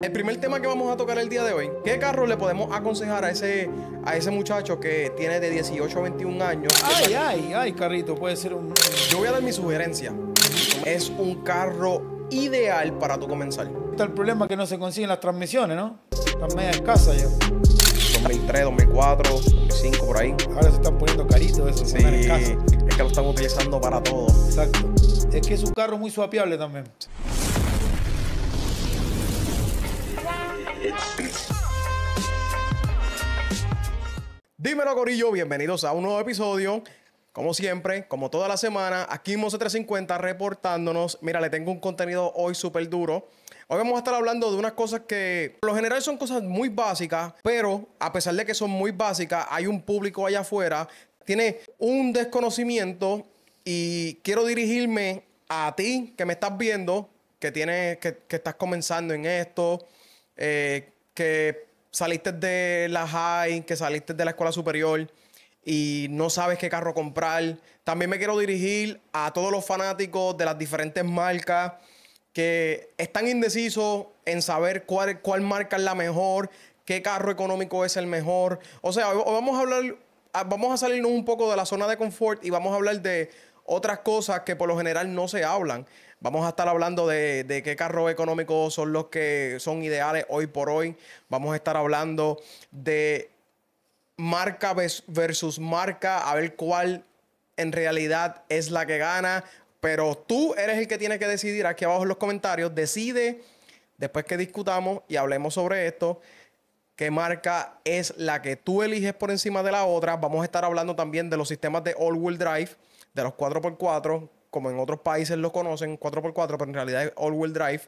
El primer tema que vamos a tocar el día de hoy, ¿qué carro le podemos aconsejar a ese, a ese muchacho que tiene de 18 a 21 años? Ay, ay, ay, carrito, puede ser un... Yo voy a dar mi sugerencia. Es un carro ideal para tu comenzar. Está el problema que no se consiguen las transmisiones, ¿no? Están media escasas ya. 2003, 2004, 2005, por ahí. Ahora se están poniendo caritos esos Sí, es que lo estamos utilizando para todo. Exacto. Es que es un carro muy suapiable también. Dímelo, gorillo. bienvenidos a un nuevo episodio. Como siempre, como toda la semana, aquí en 350 reportándonos. Mira, le tengo un contenido hoy súper duro. Hoy vamos a estar hablando de unas cosas que, por lo general, son cosas muy básicas, pero a pesar de que son muy básicas, hay un público allá afuera, tiene un desconocimiento y quiero dirigirme a ti que me estás viendo, que, tienes, que, que estás comenzando en esto, eh, que saliste de la high, que saliste de la escuela superior y no sabes qué carro comprar. También me quiero dirigir a todos los fanáticos de las diferentes marcas que están indecisos en saber cuál, cuál marca es la mejor, qué carro económico es el mejor. O sea, vamos a hablar, ah, vamos a salirnos un poco de la zona de confort y vamos a hablar de otras cosas que por lo general no se hablan. Vamos a estar hablando de, qué carro económico son los que son ideales hoy por hoy. Vamos a estar hablando de marca versus marca, a ver cuál en realidad es la que gana. Pero tú eres el que tiene que decidir aquí abajo en los comentarios. Decide, después que discutamos y hablemos sobre esto, qué marca es la que tú eliges por encima de la otra. Vamos a estar hablando también de los sistemas de all-wheel drive, de los 4x4, como en otros países lo conocen, 4x4, pero en realidad es all-wheel drive.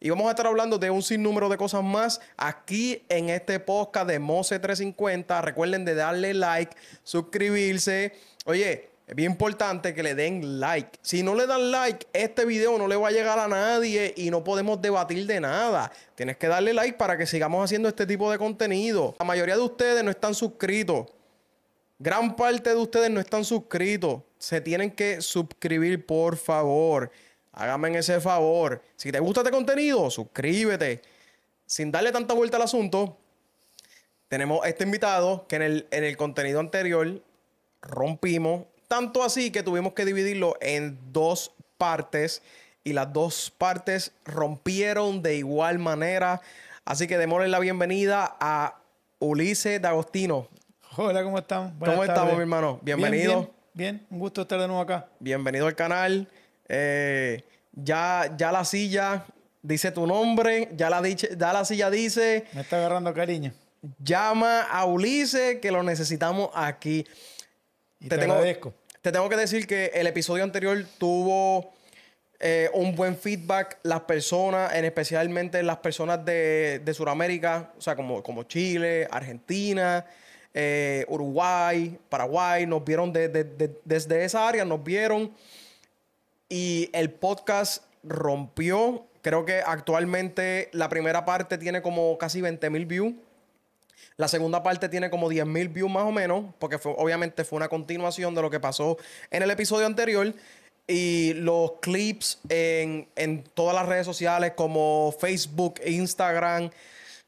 Y vamos a estar hablando de un sinnúmero de cosas más aquí en este podcast de Mose 350. Recuerden de darle like, suscribirse. Oye, es bien importante que le den like. Si no le dan like, este video no le va a llegar a nadie y no podemos debatir de nada. Tienes que darle like para que sigamos haciendo este tipo de contenido. La mayoría de ustedes no están suscritos. Gran parte de ustedes no están suscritos se tienen que suscribir, por favor. Háganme ese favor. Si te gusta este contenido, suscríbete. Sin darle tanta vuelta al asunto, tenemos este invitado que en el, en el contenido anterior rompimos. Tanto así que tuvimos que dividirlo en dos partes y las dos partes rompieron de igual manera. Así que démosle la bienvenida a Ulises D'Agostino. Hola, ¿cómo están? ¿Cómo estamos, mi hermano? Bienvenido. Bien, un gusto estar de nuevo acá. Bienvenido al canal. Eh, ya, ya la silla dice tu nombre, ya la, dice, ya la silla dice. Me está agarrando cariño. Llama a Ulises que lo necesitamos aquí. te, tengo, agradezco. Te tengo que decir que el episodio anterior tuvo eh, un buen feedback. Las personas, en especialmente las personas de, Sudamérica, o sea, como, como Chile, Argentina. Eh, Uruguay, Paraguay, nos vieron desde esa área, nos vieron y el podcast rompió. Creo que actualmente la primera parte tiene como casi 20 mil views. La segunda parte tiene como 10 mil views más o menos, porque obviamente fue una continuación de lo que pasó en el episodio anterior. Y los clips en, en todas las redes sociales como Facebook, Instagram,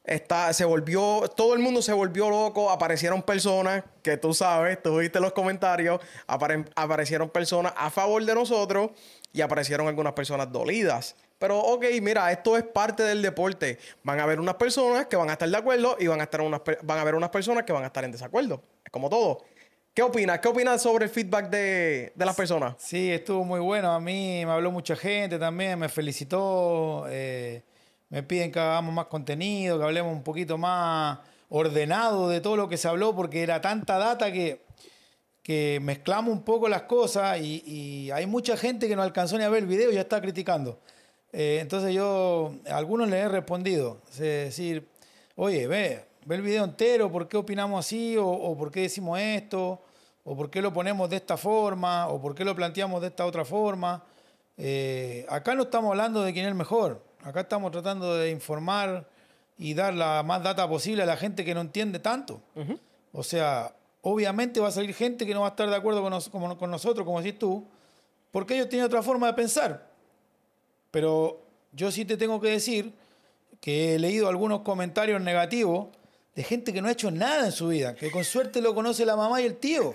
Está, se volvió, todo el mundo se volvió loco, aparecieron personas que tú sabes, tú viste los comentarios, aparecieron personas a favor de nosotros y aparecieron algunas personas dolidas. Pero ok, mira, esto es parte del deporte. Van a haber unas personas que van a estar de acuerdo y van a, estar unas, van a haber unas personas que van a estar en desacuerdo. Es como todo. ¿Qué opinas? ¿Qué opinas sobre el feedback de, de, las personas? Sí, estuvo muy bueno. A mí me habló mucha gente también, me felicitó. Eh, me piden que hagamos más contenido, que hablemos un poquito más ordenado de todo lo que se habló, porque era tanta data que, mezclamos un poco las cosas y, hay mucha gente que no alcanzó ni a ver el video y ya está criticando. Eh, entonces yo a algunos les he respondido, es decir, oye, ve, ve el video entero, ¿por qué opinamos así? O, por qué decimos esto? ¿O por qué lo ponemos de esta forma? ¿O por qué lo planteamos de esta otra forma? Eh, acá no estamos hablando de quién es mejor. Acá estamos tratando de informar y dar la más data posible a la gente que no entiende tanto. O sea, obviamente va a salir gente que no va a estar de acuerdo con, con nosotros, como decís tú, porque ellos tienen otra forma de pensar. Pero yo sí te tengo que decir que he leído algunos comentarios negativos de gente que no ha hecho nada en su vida, que con suerte lo conoce la mamá y el tío.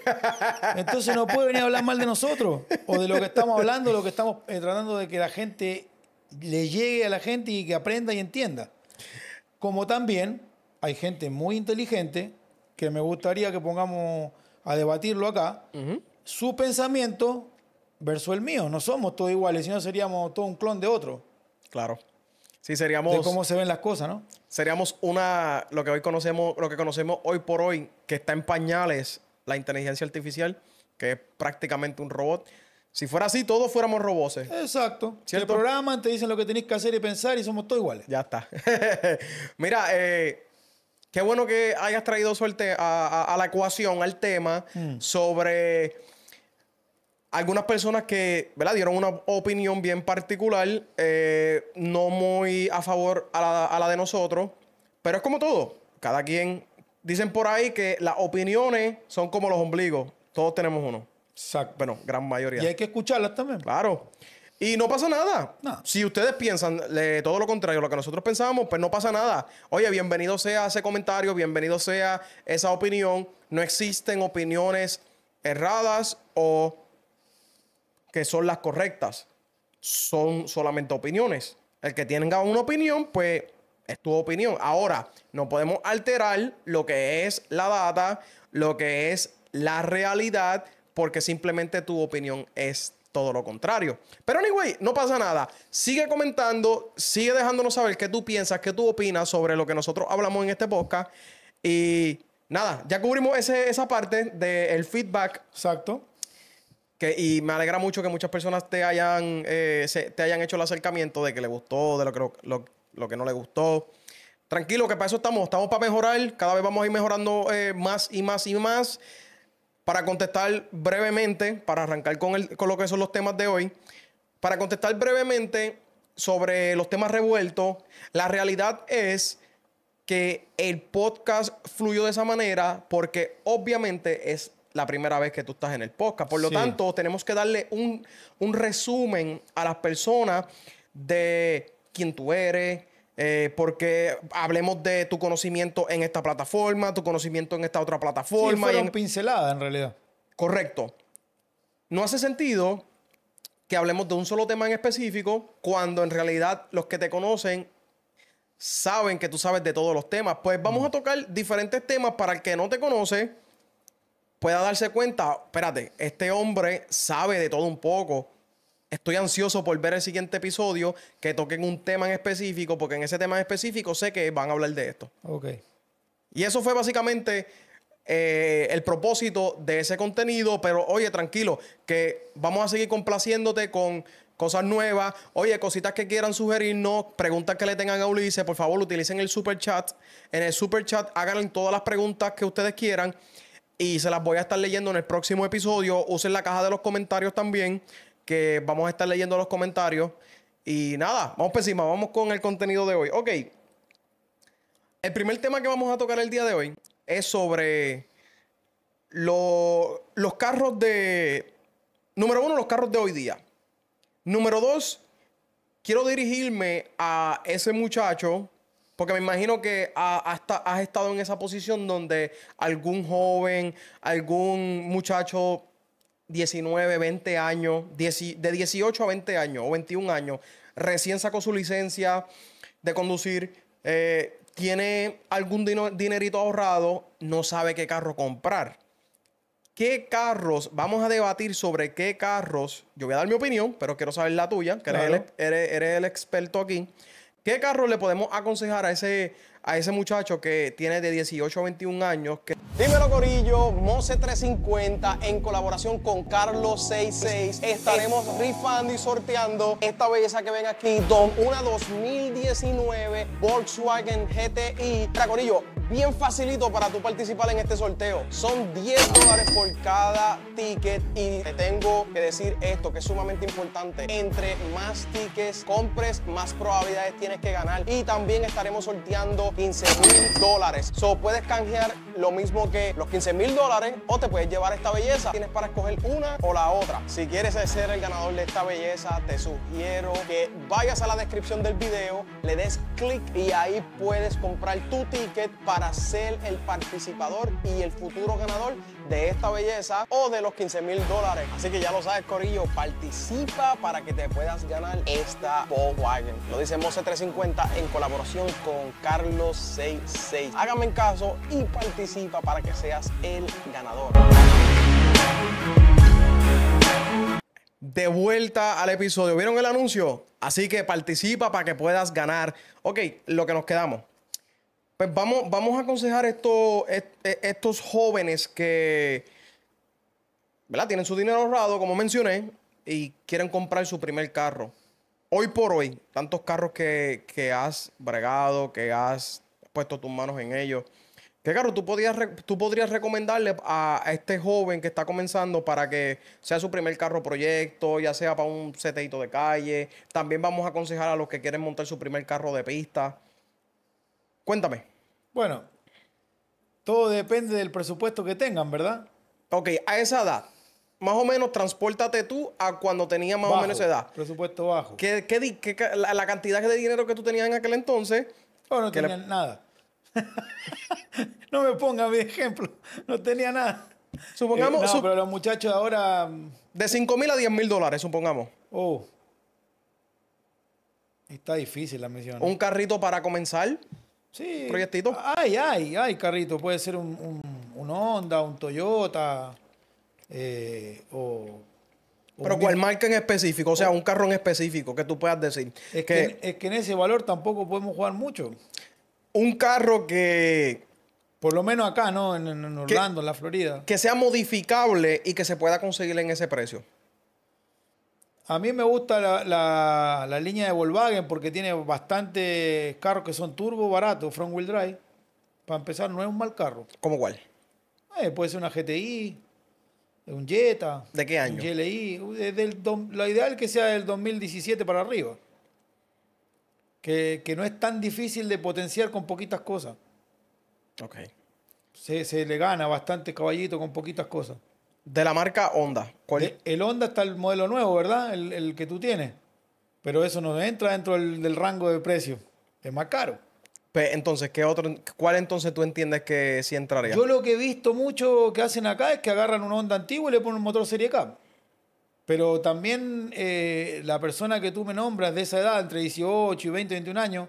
Entonces no puede venir a hablar mal de nosotros o de lo que estamos hablando, lo que estamos eh, tratando de que la gente le llegue a la gente y que aprenda y entienda. Como también hay gente muy inteligente que me gustaría que pongamos a debatirlo acá, su pensamiento versus el mío. No somos todos iguales, no seríamos todo un clon de otro. Claro. Sí, seríamos. De cómo se ven las cosas, ¿no? Seríamos una. Lo que hoy conocemos, lo que conocemos hoy por hoy, que está en pañales, la inteligencia artificial, que es prácticamente un robot si fuera así, todos fuéramos robots. Exacto. Si el programa te dicen lo que tenéis que hacer y pensar y somos todos iguales. Ya está. Mira, eh, qué bueno que hayas traído suerte a, la ecuación, al tema, mm. sobre algunas personas que ¿verdad? dieron una opinión bien particular, eh, no muy a favor a la de nosotros, pero es como todo. Cada quien, dicen por ahí que las opiniones son como los ombligos, todos tenemos uno. Exacto. Bueno, gran mayoría. Y hay que escucharlas también. Claro. Y no pasa nada. Si ustedes piensan todo lo contrario a lo que nosotros pensamos, pues no pasa nada. Oye, bienvenido sea ese comentario, bienvenido sea esa opinión. No existen opiniones erradas o que son las correctas. Son solamente opiniones. El que tenga una opinión, pues es tu opinión. Ahora, no podemos alterar lo que es la data, lo que es la realidad porque simplemente tu opinión es todo lo contrario. Pero anyway, no pasa nada. Sigue comentando, sigue dejándonos saber qué tú piensas, qué tú opinas sobre lo que nosotros hablamos en este podcast. Y nada, ya cubrimos ese, esa parte del feedback. Exacto. Que, y me alegra mucho que muchas personas te hayan, eh, se, te hayan hecho el acercamiento de que le gustó, de lo que, lo, que no le gustó. Tranquilo, que para eso estamos. Estamos para mejorar. Cada vez vamos a ir mejorando eh, más y más y más. Para contestar brevemente, para arrancar con, el, con lo que son los temas de hoy, para contestar brevemente sobre los temas revueltos, la realidad es que el podcast fluyó de esa manera porque obviamente es la primera vez que tú estás en el podcast. Por lo tanto, tenemos que darle un, un resumen a las personas de quién tú eres, eh, porque hablemos de tu conocimiento en esta plataforma, tu conocimiento en esta otra plataforma. Sí, fueron y en... pinceladas en realidad. Correcto. No hace sentido que hablemos de un solo tema en específico cuando en realidad los que te conocen saben que tú sabes de todos los temas. Pues vamos a tocar diferentes temas para el que no te conoce pueda darse cuenta, espérate, este hombre sabe de todo un poco Estoy ansioso por ver el siguiente episodio que toquen un tema en específico, porque en ese tema en específico sé que van a hablar de esto. Ok. Y eso fue básicamente eh, el propósito de ese contenido, pero oye, tranquilo, que vamos a seguir complaciéndote con cosas nuevas. Oye, cositas que quieran sugerirnos, preguntas que le tengan a Ulises, por favor, utilicen el super chat. En el super chat hagan todas las preguntas que ustedes quieran y se las voy a estar leyendo en el próximo episodio. Usen la caja de los comentarios también que vamos a estar leyendo los comentarios. Y nada, vamos por encima, vamos con el contenido de hoy. Ok, el primer tema que vamos a tocar el día de hoy es sobre los carros de... Número uno, los carros de hoy día. Número dos, quiero dirigirme a ese muchacho, porque me imagino que has estado en esa posición donde algún joven, algún muchacho 19, 20 años, de 18 a 20 años o 21 años, recién sacó su licencia de conducir, eh, tiene algún dinerito ahorrado, no sabe qué carro comprar. ¿Qué carros? Vamos a debatir sobre qué carros. Yo voy a dar mi opinión, pero quiero saber la tuya, que eres, el, eres el experto aquí. ¿Qué carro le podemos aconsejar a ese a ese muchacho que tiene de 18 a 21 años. Que... Dímelo Corillo, Mose 350 en colaboración con Carlos 66 estaremos eh. rifando y sorteando esta belleza que ven aquí, Don, una 2019 Volkswagen GTI. Para Corillo, bien facilito para tú participar en este sorteo. Son 10 dólares por cada ticket y te tengo que decir esto que es sumamente importante. Entre más tickets compres, más probabilidades tienes que ganar. Y también estaremos sorteando 15 mil dólares. So, puedes canjear lo mismo que los 15 mil dólares o te puedes llevar esta belleza. Tienes para escoger una o la otra. Si quieres ser el ganador de esta belleza, te sugiero que vayas a la descripción del video, le des clic y ahí puedes comprar tu ticket para ser el participador y el futuro ganador de esta belleza o de los 15 mil dólares. Así que ya lo sabes, Corillo, participa para que te puedas ganar esta Volkswagen. Lo dice Mose 350 en colaboración con Carlos 66. hágame caso y participa participa para que seas el ganador. De vuelta al episodio. ¿Vieron el anuncio? Así que participa para que puedas ganar. Ok, lo que nos quedamos. Pues vamos, vamos a aconsejar estos, e, estos jóvenes que ¿verdad? tienen su dinero ahorrado, como mencioné, y quieren comprar su primer carro. Hoy por hoy, tantos carros que, que has bregado, que has puesto tus manos en ellos. ¿Qué carro? tú, tú podrías recomendarle a, este joven que está comenzando para que sea su primer carro proyecto, ya sea para un seteito de calle. También vamos a aconsejar a los que quieren montar su primer carro de pista. Cuéntame. Bueno, todo depende del presupuesto que tengan, ¿verdad? Ok, a esa edad, más o menos transpórtate tú a cuando tenía más o menos esa edad. Presupuesto bajo. ¿Qué, qué, la, cantidad de dinero que tú tenías en aquel entonces. Bueno, oh, no nada. no me ponga mi ejemplo, no tenía nada. Supongamos. Eh, no, pero los muchachos ahora. De 5 mil a 10 mil dólares, supongamos. Oh. Está difícil la misión Un eh. carrito para comenzar. Sí. Proyectito. Ah, ay, ay, ay, carrito. Puede ser un, un, Honda, un Toyota. Eh, o. Pero cual marca en específico, o sea, oh. un carro en específico que tú puedas decir. Es que, es que en ese valor tampoco podemos jugar mucho un carro que... Por lo menos acá, ¿no? En, Orlando, en la Florida. Que sea modificable y que se pueda conseguir en ese precio. A mí me gusta la, línea de Volkswagen porque tiene bastantes carros que son turbo baratos, front wheel drive. Para empezar, no es un mal carro. ¿Cómo cuál? Eh, puede ser una GTI, un Jetta. ¿De qué año? Un GLI. Del, ideal es que sea del 2017 para arriba que, no es tan difícil de potenciar con poquitas cosas. Ok. Se, le gana bastante caballito con poquitas cosas. De la marca Honda. el Honda está el modelo nuevo, ¿verdad? El, que tú tienes. Pero eso no entra dentro del, rango de precio. Es más caro. entonces, ¿qué otro, ¿cuál entonces tú entiendes que sí entraría? Yo lo que he visto mucho que hacen acá es que agarran un Honda antiguo y le ponen un motor Serie K. Pero también eh, la persona que tú me nombras de esa edad, entre 18 y 20, 21 años,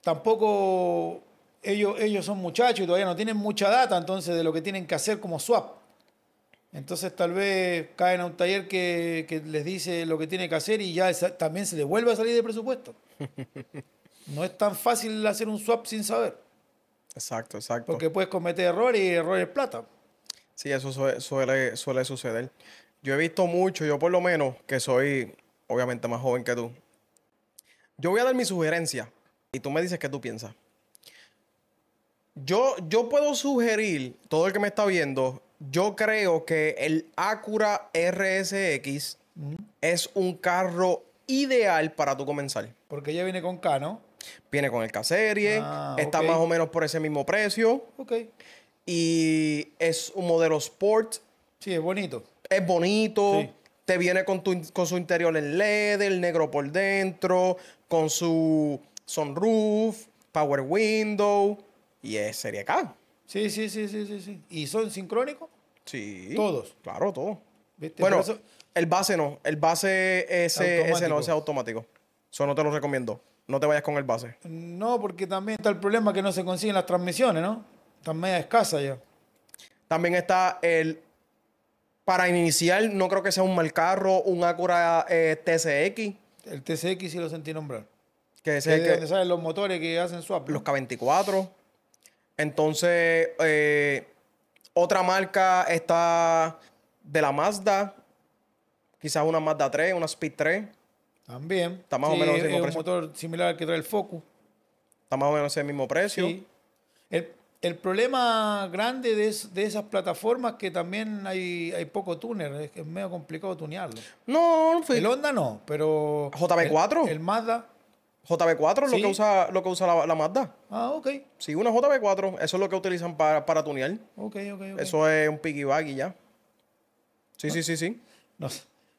tampoco ellos, ellos son muchachos y todavía no tienen mucha data entonces de lo que tienen que hacer como swap. Entonces tal vez caen a un taller que, les dice lo que tiene que hacer y ya también se les vuelve a salir de presupuesto. No es tan fácil hacer un swap sin saber. Exacto, exacto. Porque puedes cometer errores y errores plata. Sí, eso suele suceder yo he visto mucho, yo por lo menos, que soy obviamente más joven que tú. Yo voy a dar mi sugerencia y tú me dices qué tú piensas. Yo, yo puedo sugerir, todo el que me está viendo, yo creo que el Acura RSX es un carro ideal para tu comenzar. Porque ya viene con K, ¿no? Viene con el K-Serie, ah, está más o menos por ese mismo precio. Ok. Y es un modelo Sport. Sí, es bonito es bonito. Te viene con, su interior en LED, el negro por dentro, con su sunroof, power window y es Serie K. Sí, sí, sí, sí, sí, sí. ¿Y son sincrónicos? Sí. ¿Todos? Claro, todos. Bueno, el base no. El base ese, ese no, ese es automático. Eso no te lo recomiendo. No te vayas con el base. No, porque también está el problema que no se consiguen las transmisiones, ¿no? Están media escasas ya. También está el para iniciar, no creo que sea un mal carro, un Acura eh, TCX. El TCX sí lo sentí nombrar. Que es salen los motores que hacen swap. Los K24. Entonces, eh, otra marca está de la Mazda. Quizás una Mazda 3, una Speed 3. También. Está más o menos el mismo es precio. un motor similar al que trae el Focus. Está más o menos el mismo precio. Sí. El problema grande de, esas plataformas es que también hay, hay poco tuner, es, que es medio complicado tunearlo. No, El Honda no, pero. ¿JB4? El, Mazda. JB4 es lo que usa, lo que usa la, Mazda. Ah, ok. Sí, una JB4, eso es lo que utilizan para, para tunear. ok, ok, Eso es un piggyback y ya. Sí, sí, sí, sí.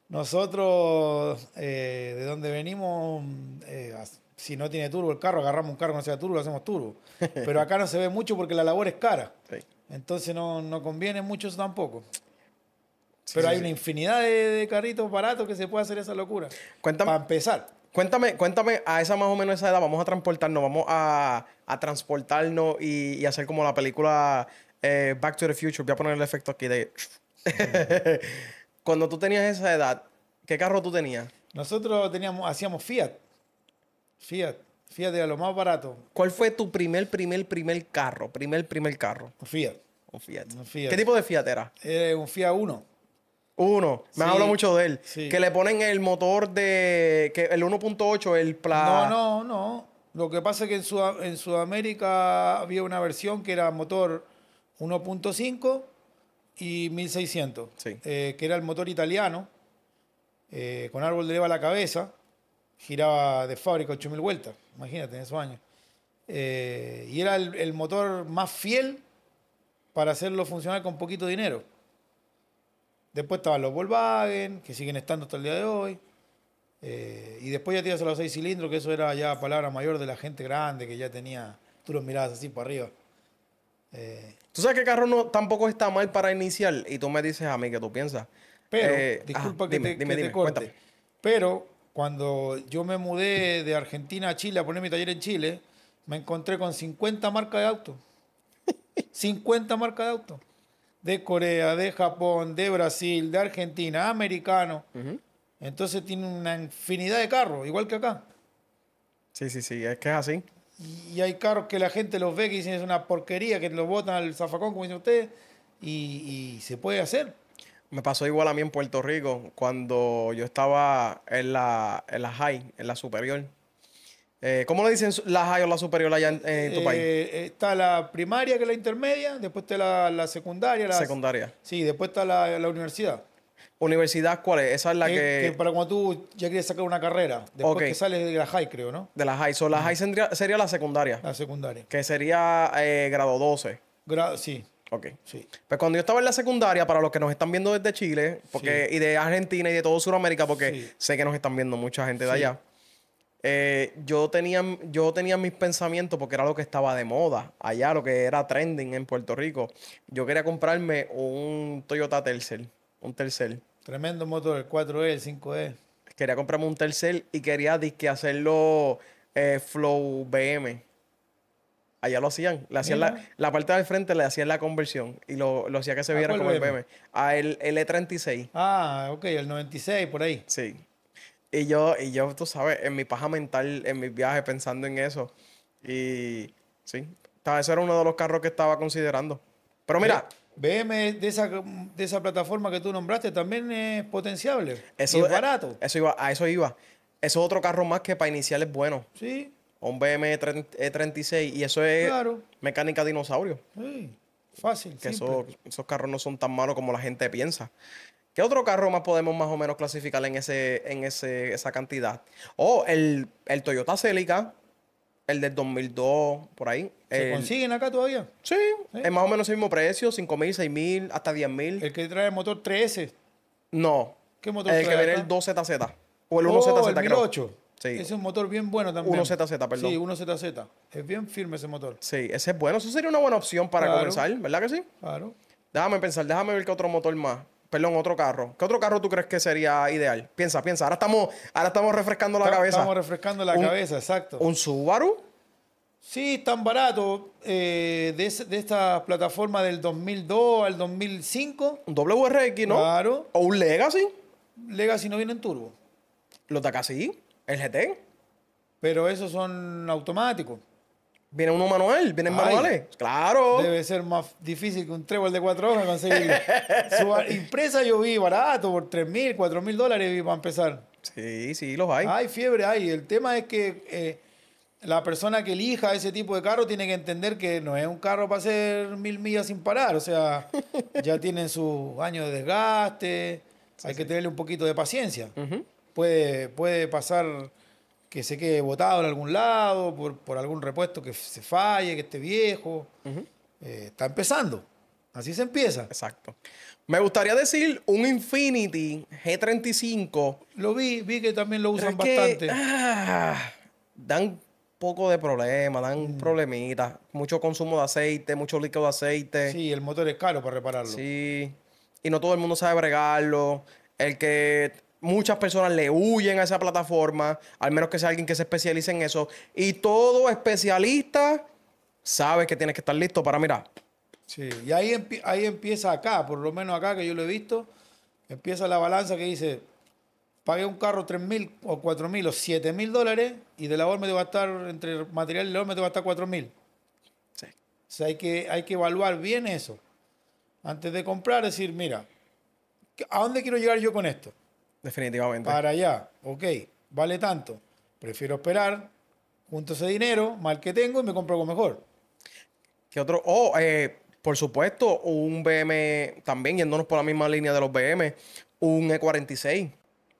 nosotros, eh, de donde venimos, eh, si no tiene turbo el carro, agarramos un carro que no sea turbo, lo hacemos turbo. Pero acá no se ve mucho porque la labor es cara. Entonces no, conviene mucho tampoco. Pero hay una infinidad de, carritos baratos que se puede hacer esa locura. Cuéntame, para empezar. Cuéntame, cuéntame, a esa más o menos esa edad, vamos a transportarnos, vamos a, transportarnos y, hacer como la película eh, Back to the Future. Voy a poner el efecto aquí de... Cuando tú tenías esa edad, ¿qué carro tú tenías? Nosotros teníamos, hacíamos Fiat. Fiat. Fiat era lo más barato. ¿Cuál fue tu primer, primer, primer carro? Primer, primer carro. Un Fiat. Un Fiat. ¿Qué tipo de Fiat era? Eh, un Fiat 1. Uno, me hablo mucho de él. Que le ponen el motor de. Que el 1.8, el pla. No, no, no. Lo que pasa es que en, Sudamérica había una versión que era motor 1.5 y 1600. Sí. Eh, que era el motor italiano, eh, con árbol de leva a la cabeza giraba de fábrica 8.000 vueltas, imagínate, en esos años. Eh, y era el, motor más fiel para hacerlo funcionar con poquito dinero. Después estaban los Volkswagen, que siguen estando hasta el día de hoy. Eh, y después ya tienes a los seis cilindros, que eso era ya palabra mayor de la gente grande que ya tenía. Tú los mirabas así para arriba. Eh, tú sabes que el carro no, tampoco está mal para iniciar. Y tú me dices a mí que tú piensas. Pero, disculpa que, te, corte. Pero cuando yo me mudé de Argentina a Chile a poner mi taller en Chile, me encontré con 50 marcas de autos. 50 marcas de autos. De Corea, de Japón, de Brasil, de Argentina, americano. Entonces tiene una infinidad de carros, igual que acá. Sí, sí, sí, es que es así. Y hay carros que la gente los ve que dicen es una porquería, que los botan al zafacón, como dicen ustedes, y se puede hacer. Me pasó igual a mí en Puerto Rico cuando yo estaba en la, en la high, en la superior. Eh, ¿Cómo le dicen la high o la superior allá en, tu país? Eh, está la primaria, que es la intermedia, después está la, secundaria. La, secundaria. Sí, después está la, universidad. ¿Universidad cuál es? Esa es la eh, que, que... para cuando tú ya quieres sacar una carrera. Después que sales de la high, creo, ¿no? De la high. la high sería, la secundaria. La secundaria. Que sería grado 12. Grado sí. Ok. Sí. Pues cuando yo estaba en la secundaria, para los que nos están viendo desde Chile, porque, y de Argentina y de todo Sudamérica, porque sé que nos están viendo mucha gente de allá. Eh, yo, tenía, yo tenía mis pensamientos porque era lo que estaba de moda allá, lo que era trending en Puerto Rico. Yo quería comprarme un Toyota Tercel, un Tercel. Tremendo motor, el 4E, el 5E. Quería comprarme un Tercel y quería hacerlo eh, Flow BM. Allá lo hacían. hacían la, parte del frente le hacían la conversión y lo, lo hacía que se ah, viera como el BM. A el, E36. Ah, ok, el 96, por ahí. Sí. Y yo, y yo, tú sabes, en mi paja mental, en mis viajes, pensando en eso. Y sí, ese era uno de los carros que estaba considerando. Pero mira. BM de esa, de plataforma que tú nombraste también es potenciable. Eso, es barato. Eso iba, a eso iba. Eso es otro carro más que para iniciar es bueno. Sí un BM 36 eh, y eso es mecánica dinosaurio. fácil. Que esos carros no son tan malos como la gente piensa. ¿Qué otro carro más podemos más o menos clasificar en, ese, en esa cantidad? O oh, el, Toyota Celica, el del 2002, por ahí. ¿Se consiguen acá todavía? Sí, es más o menos el mismo precio, 5.000, 6.000, hasta 10.000. ¿El que trae el motor 13. No. ¿Qué motor El trae que el 2ZZ. O el 1ZZ, el 1008. Ese es un motor bien bueno también. 1ZZ, perdón. Sí, 1ZZ. Es bien firme ese motor. Sí, ese es bueno. Eso sería una buena opción para comenzar, ¿verdad que sí? Claro. Déjame pensar, déjame ver qué otro motor más. Perdón, otro carro. ¿Qué otro carro tú crees que sería ideal? Piensa, piensa. Ahora estamos, ahora estamos refrescando la cabeza. Estamos refrescando la cabeza, exacto. ¿Un Subaru? Sí, tan barato. Eh, de, esta plataforma del 2002 al 2005. Un WRX, ¿no? Claro. ¿O un Legacy? Legacy no viene en turbo. lo ¿Los Sí. El GT. Pero esos son automáticos. Viene uno manual, vienen manuales. Claro. Debe ser más difícil que un trébol de cuatro horas conseguir. Su impresa yo vi barato, por tres mil, cuatro mil dólares vi para empezar. Sí, sí, los hay. Hay fiebre, hay. El tema es que eh, la persona que elija ese tipo de carro tiene que entender que no es un carro para hacer mil millas sin parar. O sea, ya tienen sus años de desgaste. hay que tenerle un poquito de paciencia puede, pasar que se quede botado en algún lado, por, algún repuesto que se falle, que esté viejo. Eh, está empezando. Así se empieza. Exacto. Me gustaría decir un Infinity G35. Lo vi, vi que también lo usan bastante. Ah, dan poco de problema, dan problemitas. Mucho consumo de aceite, mucho líquido de aceite. Sí, el motor es caro para repararlo. Sí. Y no todo el mundo sabe bregarlo. El que muchas personas le huyen a esa plataforma, al menos que sea alguien que se especialice en eso. Y todo especialista sabe que tiene que estar listo para mirar. Sí, y ahí, ahí empieza acá, por lo menos acá que yo lo he visto, empieza la balanza que dice, pagué un carro 3 mil o 4 mil o 7 mil dólares y de labor me te va a estar, entre material y labor me te va a estar 4 mil. Sí. O hay que, hay que evaluar bien eso. Antes de comprar, decir, mira, ¿a dónde quiero llegar yo con esto? Definitivamente. Para allá, ok, vale tanto. Prefiero esperar, junto ese dinero, mal que tengo, y me compro algo mejor. ¿Qué otro? Oh, eh, por supuesto, un BM, también yéndonos por la misma línea de los BM, un E46.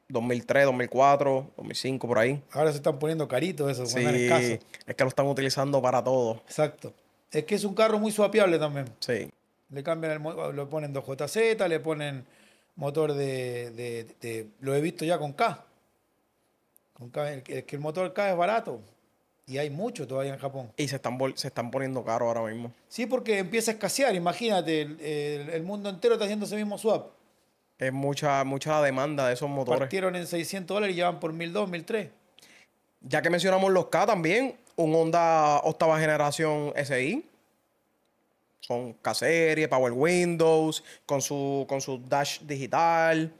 2003, 2004, 2005, por ahí. Ahora se están poniendo caritos esos. Sí, es que lo están utilizando para todo. Exacto. Es que es un carro muy suapiable también. Sí. Le cambian el, lo ponen 2JZ, le ponen motor de, de, Lo he visto ya con K. Es que el, motor K es barato. Y hay mucho todavía en Japón. Y se están, se están poniendo caro ahora mismo. Sí, porque empieza a escasear. Imagínate, el, mundo entero está haciendo ese mismo swap. Es mucha, mucha demanda de esos motores. Partieron en 600 dólares y llevan por 1002, 1003. Ya que mencionamos los K también, un Honda octava generación SI son k Power Windows, con su, con su dash digital.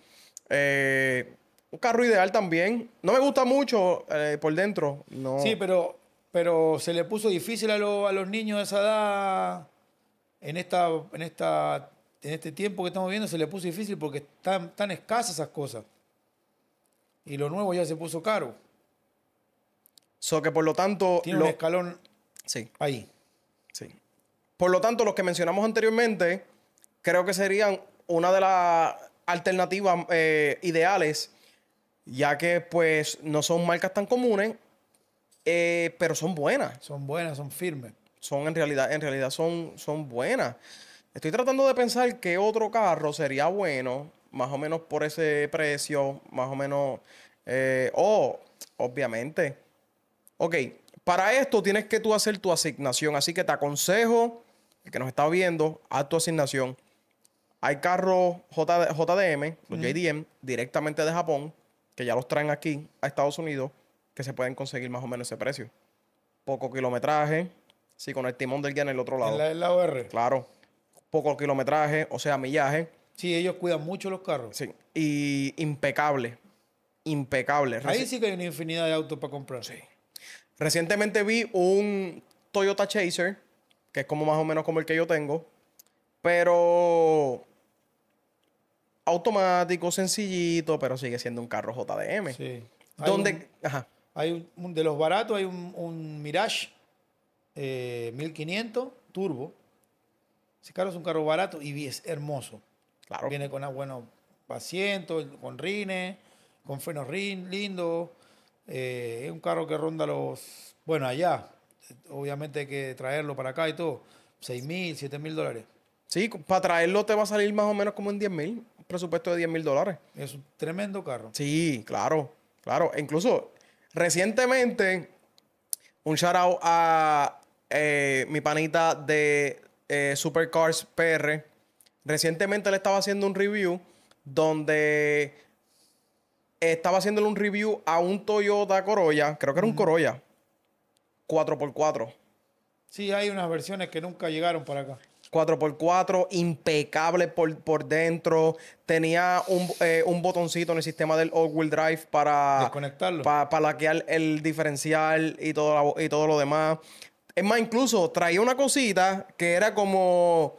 Eh, un carro ideal también. No me gusta mucho eh, por dentro. Sí, pero, pero se le puso difícil a, los niños de esa edad en esta, en esta en este tiempo que estamos viviendo se le puso difícil porque están tan escasas esas cosas. Y lo nuevo ya se puso caro. So que por lo tanto. Tiene un escalón sí. ahí. Por lo tanto, los que mencionamos anteriormente, creo que serían una de las alternativas eh, ideales, ya que pues no son marcas tan comunes, eh, pero son buenas. Son buenas, son firmes. Son en realidad, en realidad son, son buenas. Estoy tratando de pensar qué otro carro sería bueno, más o menos por ese precio, más o menos. Eh, o, oh, obviamente. Ok, para esto tienes que tú hacer tu asignación, así que te aconsejo que nos está viendo, a tu asignación. Hay carros JDM, los JDM, directamente de Japón, que ya los traen aquí a Estados Unidos, que se pueden conseguir más o menos ese precio. Poco kilometraje, sí, con el timón del guía en el otro lado. En la, Claro. Poco kilometraje, o sea, millaje. Sí, ellos cuidan mucho los carros. Sí. Y impecable. Impecable. Ahí sí que hay una infinidad de autos para comprar. Sí. Recientemente vi un Toyota Chaser que es como más o menos como el que yo tengo, pero automático, sencillito, pero sigue siendo un carro JDM. Sí. ¿Dónde? ajá. Hay de los baratos hay un, Mirage 1500 eh, turbo. Ese carro es un carro barato y es hermoso. Claro. Viene con ah, buenos asientos, con rines, con frenos rines, lindo. Eh, es un carro que ronda los, bueno, allá, obviamente hay que traerlo para acá y todo. 6 mil, 7 mil dólares. Sí, para traerlo te va a salir más o menos como en 10 mil, presupuesto de 10 mil dólares. Es un tremendo carro. Sí, claro, claro. E incluso recientemente, un shout out a eh, mi panita de eh, Supercars PR. Recientemente le estaba haciendo un review donde estaba haciéndole un review a un Toyota Corolla, creo que era un Corolla, 4x4. Sí, hay unas versiones que nunca llegaron para acá. 4x4, impecable por, dentro. Tenía eh, un, botoncito en el sistema del all-wheel drive para... Desconectarlo. Para laquear el diferencial y todo, y todo lo demás. Es más, incluso traía una cosita que era como...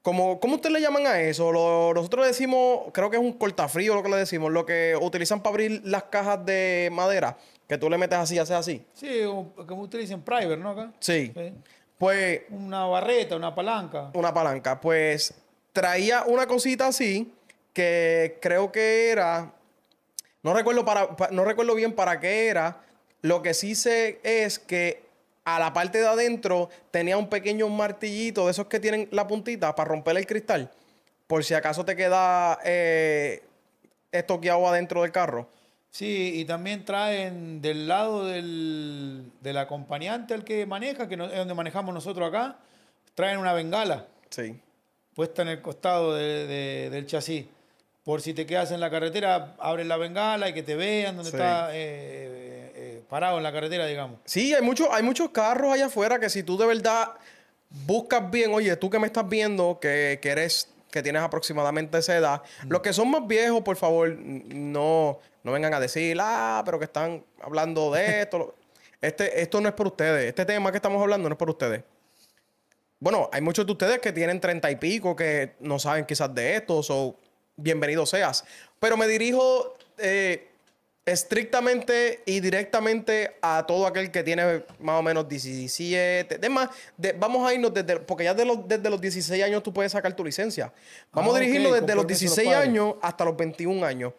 Como, ¿Cómo ustedes le llaman a eso? nosotros le decimos, creo que es un cortafrío lo que le decimos, lo que utilizan para abrir las cajas de madera. Que tú le metes así, haces así. Sí, como ustedes dicen, ¿no? Sí. Pues. Una barreta, una palanca. Una palanca. Pues traía una cosita así que creo que era. No recuerdo, para, no recuerdo bien para qué era. Lo que sí sé es que a la parte de adentro tenía un pequeño martillito de esos que tienen la puntita para romper el cristal. Por si acaso te queda eh, estoqueado adentro del carro. Sí, y también traen del lado del, acompañante al que maneja, que no, es donde manejamos nosotros acá, traen una bengala. Sí. Puesta en el costado del chasis. Por si te quedas en la carretera, abren la bengala y que te vean donde está eh, eh, parado en la carretera, digamos. Sí, hay, mucho, hay muchos carros allá afuera que si tú de verdad buscas bien, oye, tú que me estás viendo, que, que eres que tienes aproximadamente esa edad. Mm. Los que son más viejos, por favor, no, no vengan a decir, ah, pero que están hablando de esto. este, esto no es por ustedes. Este tema que estamos hablando no es por ustedes. Bueno, hay muchos de ustedes que tienen treinta y pico que no saben quizás de esto, o bienvenido seas. Pero me dirijo eh, estrictamente y directamente a todo aquel que tiene más o menos 17. Es más, vamos a irnos desde, porque ya los, desde los 16 años tú puedes sacar tu licencia. Vamos ah, a dirigirnos desde los 16 años hasta los 21 años.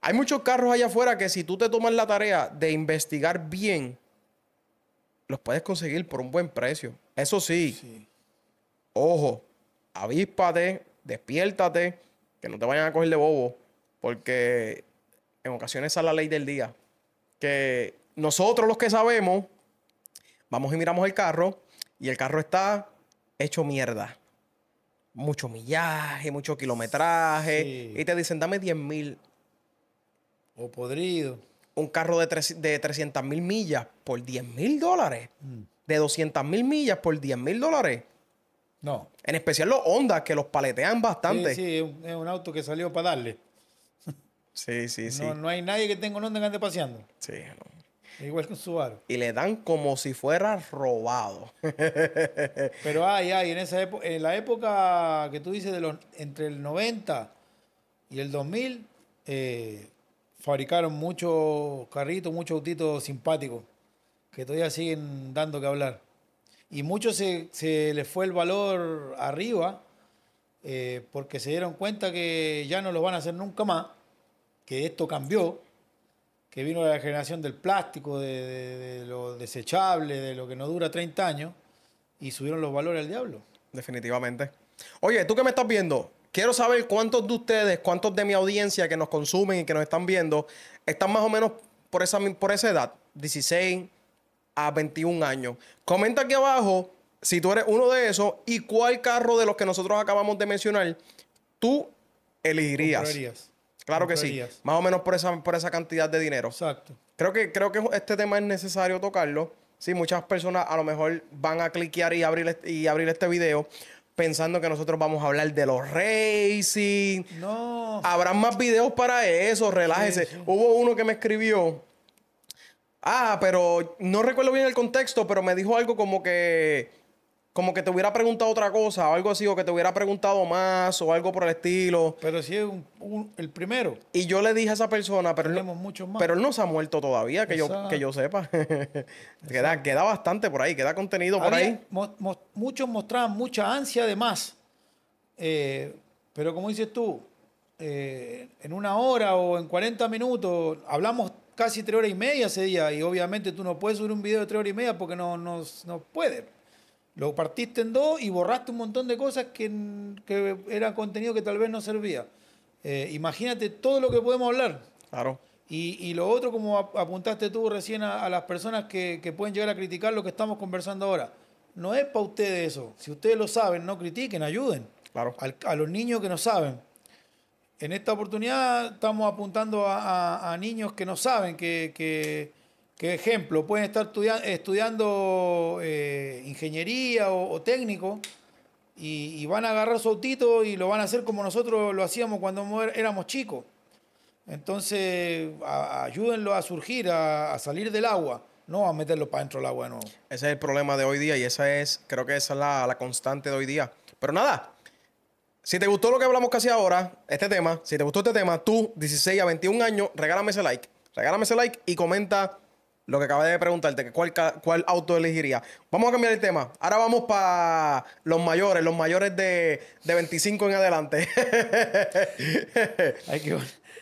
Hay muchos carros allá afuera que si tú te tomas la tarea de investigar bien, los puedes conseguir por un buen precio. Eso sí, sí. ojo, avíspate, despiértate, que no te vayan a coger de bobo, porque en ocasiones a la ley del día, que nosotros los que sabemos, vamos y miramos el carro y el carro está hecho mierda. Mucho millaje, mucho kilometraje. Y te dicen, dame 10 mil. O podrido. Un carro de, de 300 mil millas por 10 mil dólares. Mm. De 200 mil millas por 10 mil dólares. No. En especial los Honda, que los paletean bastante. Sí, sí, es un auto que salió para darle. Sí, No, hay nadie que tenga un Honda que ande paseando. Sí. Igual que un Subaru. Y le dan como si fuera robado. Pero ay, en en la época que tú dices de entre el 90 y el 2000 eh, fabricaron muchos carritos, muchos autitos simpáticos que todavía siguen dando que hablar. Y muchos se, se les fue el valor arriba eh, porque se dieron cuenta que ya no los van a hacer nunca más que esto cambió, que vino la generación del plástico, de, lo desechable, de lo que no dura 30 años, y subieron los valores al diablo. Definitivamente. Oye, tú que me estás viendo, quiero saber cuántos de ustedes, cuántos de mi audiencia que nos consumen y que nos están viendo, están más o menos por esa, por esa edad, 16 a 21 años. Comenta aquí abajo si tú eres uno de esos y cuál carro de los que nosotros acabamos de mencionar tú elegirías. Claro que sí. Más o menos por esa, por esa cantidad de dinero. Exacto. Creo que, creo que este tema es necesario tocarlo. Sí, muchas personas a lo mejor van a cliquear y abrir, y abrir este video pensando que nosotros vamos a hablar de los racing. No. Habrán más videos para eso, relájese. Hubo uno que me escribió. Ah, pero no recuerdo bien el contexto, pero me dijo algo como que como que te hubiera preguntado otra cosa o algo así, o que te hubiera preguntado más o algo por el estilo. Pero si es el primero. Y yo le dije a esa persona, pero, él, mucho pero él no se ha muerto todavía, que, yo, que yo sepa. queda, queda bastante por ahí, queda contenido por ahí. muchos mostraban mucha ansia además eh, pero como dices tú, eh, en una hora o en 40 minutos, hablamos casi tres horas y media ese día y obviamente tú no puedes subir un video de tres horas y media porque no, no, no puedes. Lo partiste en dos y borraste un montón de cosas que, eran contenido que tal vez no servía. Eh, imagínate todo lo que podemos hablar. Claro. Y, lo otro, como apuntaste tú recién a, las personas que, pueden llegar a criticar lo que estamos conversando ahora, no es para ustedes eso. Si ustedes lo saben, no critiquen, ayuden. Claro. a los niños que no saben. En esta oportunidad estamos apuntando a, niños que no saben, que ejemplo, pueden estar estudiando eh, ingeniería o, técnico y, van a agarrar su autito y lo van a hacer como nosotros lo hacíamos cuando éramos chicos. Entonces, ayúdenlo a surgir, a, salir del agua, no a meterlo para dentro del agua Ese es el problema de hoy día y esa es, creo que esa es la, la constante de hoy día. Pero nada, si te gustó lo que hablamos casi ahora, este tema, si te gustó este tema, tú, 16 a 21 años, regálame ese like. Regálame ese like y comenta lo que acabas de preguntarte, ¿cuál, cuál auto elegiría? Vamos a cambiar el tema. Ahora vamos para los mayores, los mayores de, 25 en adelante. hay, que,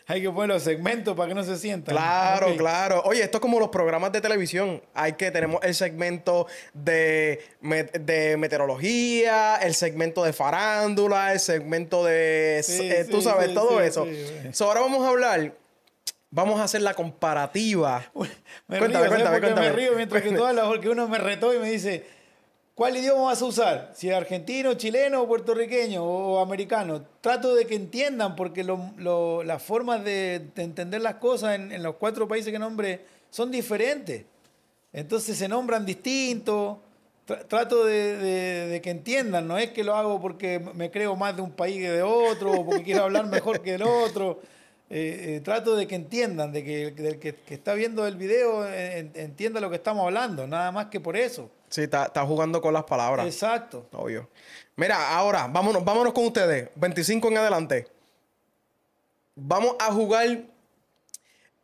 hay poner los segmentos para que no se sientan. Claro, claro. Oye, esto es como los programas de televisión. Hay que tenemos el segmento de, meteorología, el segmento de farándula, el segmento de... Eh, tú sabes, todo eso. ahora vamos a hablar vamos a hacer la comparativa. cuéntame, cuéntame, cuéntame. Me río mientras que tú hablas porque uno me retó y me dice, ¿cuál idioma vas a usar? Si argentino, chileno, puertorriqueño o americano. Trato de que entiendan porque las formas de, entender las cosas en, los cuatro países que nombré son diferentes. Entonces se nombran distintos. trato de, de, que entiendan, no es que lo hago porque me creo más de un país que de otro, o porque quiero hablar mejor que el otro. Eh, eh, trato de que entiendan, de que el que, está viendo el video entienda lo que estamos hablando, nada más que por eso. Sí, está, jugando con las palabras. Exacto. Obvio. Mira, ahora, vámonos, vámonos con ustedes, 25 en adelante. Vamos a jugar.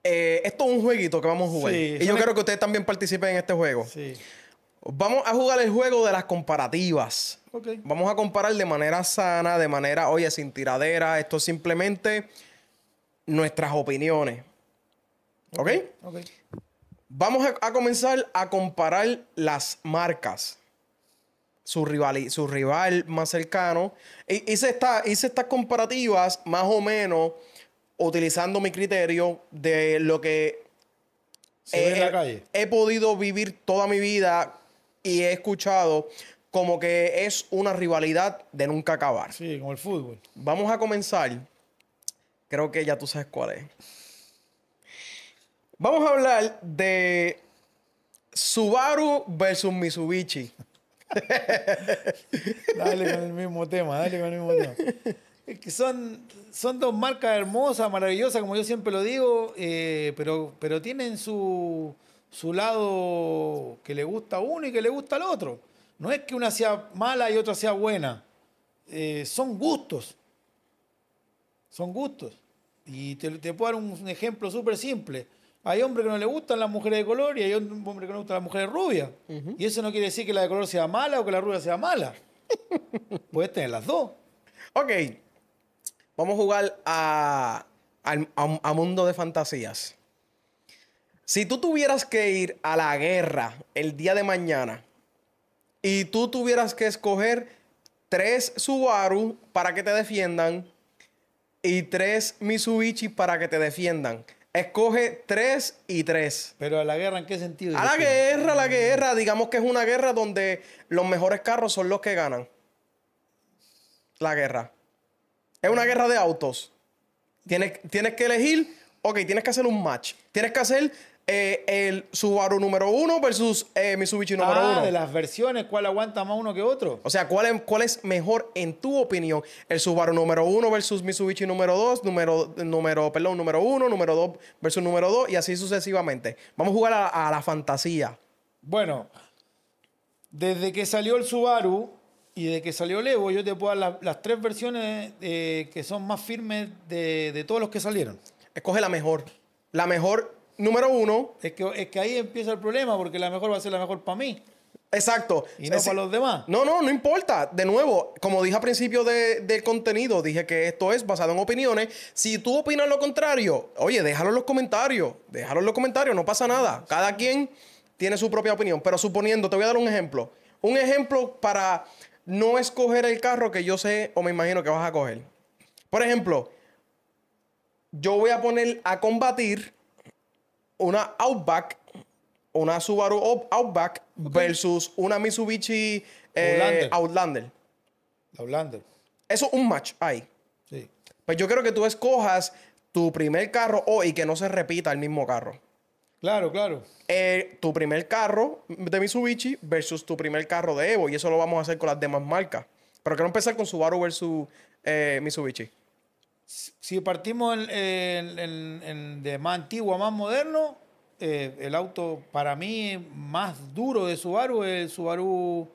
Eh, esto es un jueguito que vamos a jugar. y yo quiero que ustedes también participen en este juego. Sí. Vamos a jugar el juego de las comparativas. Vamos a comparar de manera sana, de manera, oye, sin tiradera. Esto simplemente nuestras opiniones. ¿Ok? okay. Vamos a, comenzar a comparar las marcas. Su rival, su rival más cercano. Hice, estas comparativas más o menos utilizando mi criterio de lo que he, he podido vivir toda mi vida y he escuchado como que es una rivalidad de nunca acabar. Sí, como el fútbol. Vamos a comenzar Creo que ya tú sabes cuál es. Vamos a hablar de Subaru versus Mitsubishi. dale con el mismo tema, dale con el mismo tema. son, son dos marcas hermosas, maravillosas, como yo siempre lo digo, eh, pero, pero tienen su, su lado que le gusta a uno y que le gusta al otro. No es que una sea mala y otra sea buena. Eh, son gustos. Son gustos. Y te, puedo dar un, ejemplo súper simple. Hay hombres que no le gustan las mujeres de color y hay hombres que no gustan las mujeres rubias. Y eso no quiere decir que la de color sea mala o que la rubia sea mala. Puedes tener las dos. Ok. Vamos a jugar a, a mundo de fantasías. Si tú tuvieras que ir a la guerra el día de mañana y tú tuvieras que escoger tres Subaru para que te defiendan y tres Mitsubishi para que te defiendan. Escoge tres y tres. Pero a la guerra, ¿en qué sentido? A la guerra, a la guerra. Digamos que es una guerra donde los mejores carros son los que ganan. La guerra. Es una guerra de autos. Tienes, tienes que elegir, ok, tienes que hacer un match. Tienes que hacer eh, el Subaru número uno versus eh, Mitsubishi número ah, de las versiones, ¿cuál aguanta más uno que otro? O sea, ¿cuál es, ¿cuál es mejor en tu opinión? El Subaru número uno versus Mitsubishi número dos, número, número, perdón, número uno, número dos versus número dos y así sucesivamente. Vamos a jugar a, la fantasía. Bueno, desde que salió el Subaru y desde que salió el Evo, yo te puedo dar las, tres versiones eh, que son más firmes de, de todos los que salieron. Escoge la mejor. La mejor número uno. Es que, es que ahí empieza el problema, porque la mejor va a ser la mejor para mí. Exacto. Y no para los demás. No, no, no importa. De nuevo, como dije al principio de, del contenido, dije que esto es basado en opiniones. Si tú opinas lo contrario, oye, déjalo en los comentarios. Déjalo en los comentarios, no pasa nada. Cada quien tiene su propia opinión. Pero suponiendo, te voy a dar un ejemplo. Un ejemplo para no escoger el carro que yo sé o me imagino que vas a coger. Por ejemplo, yo voy a poner a combatir una Outback, una Subaru Outback versus una Mitsubishi eh, Outlander. Outlander. Outlander. Eso es un match ahí. Sí. Pues yo quiero que tú escojas tu primer carro hoy y que no se repita el mismo carro. Claro, claro. Eh, tu primer carro de Mitsubishi versus tu primer carro de Evo. Y eso lo vamos a hacer con las demás marcas. Pero quiero empezar con Subaru versus eh, Mitsubishi. Si partimos en, de más antiguo a más moderno, eh, el auto para mí más duro de Subaru es el Subaru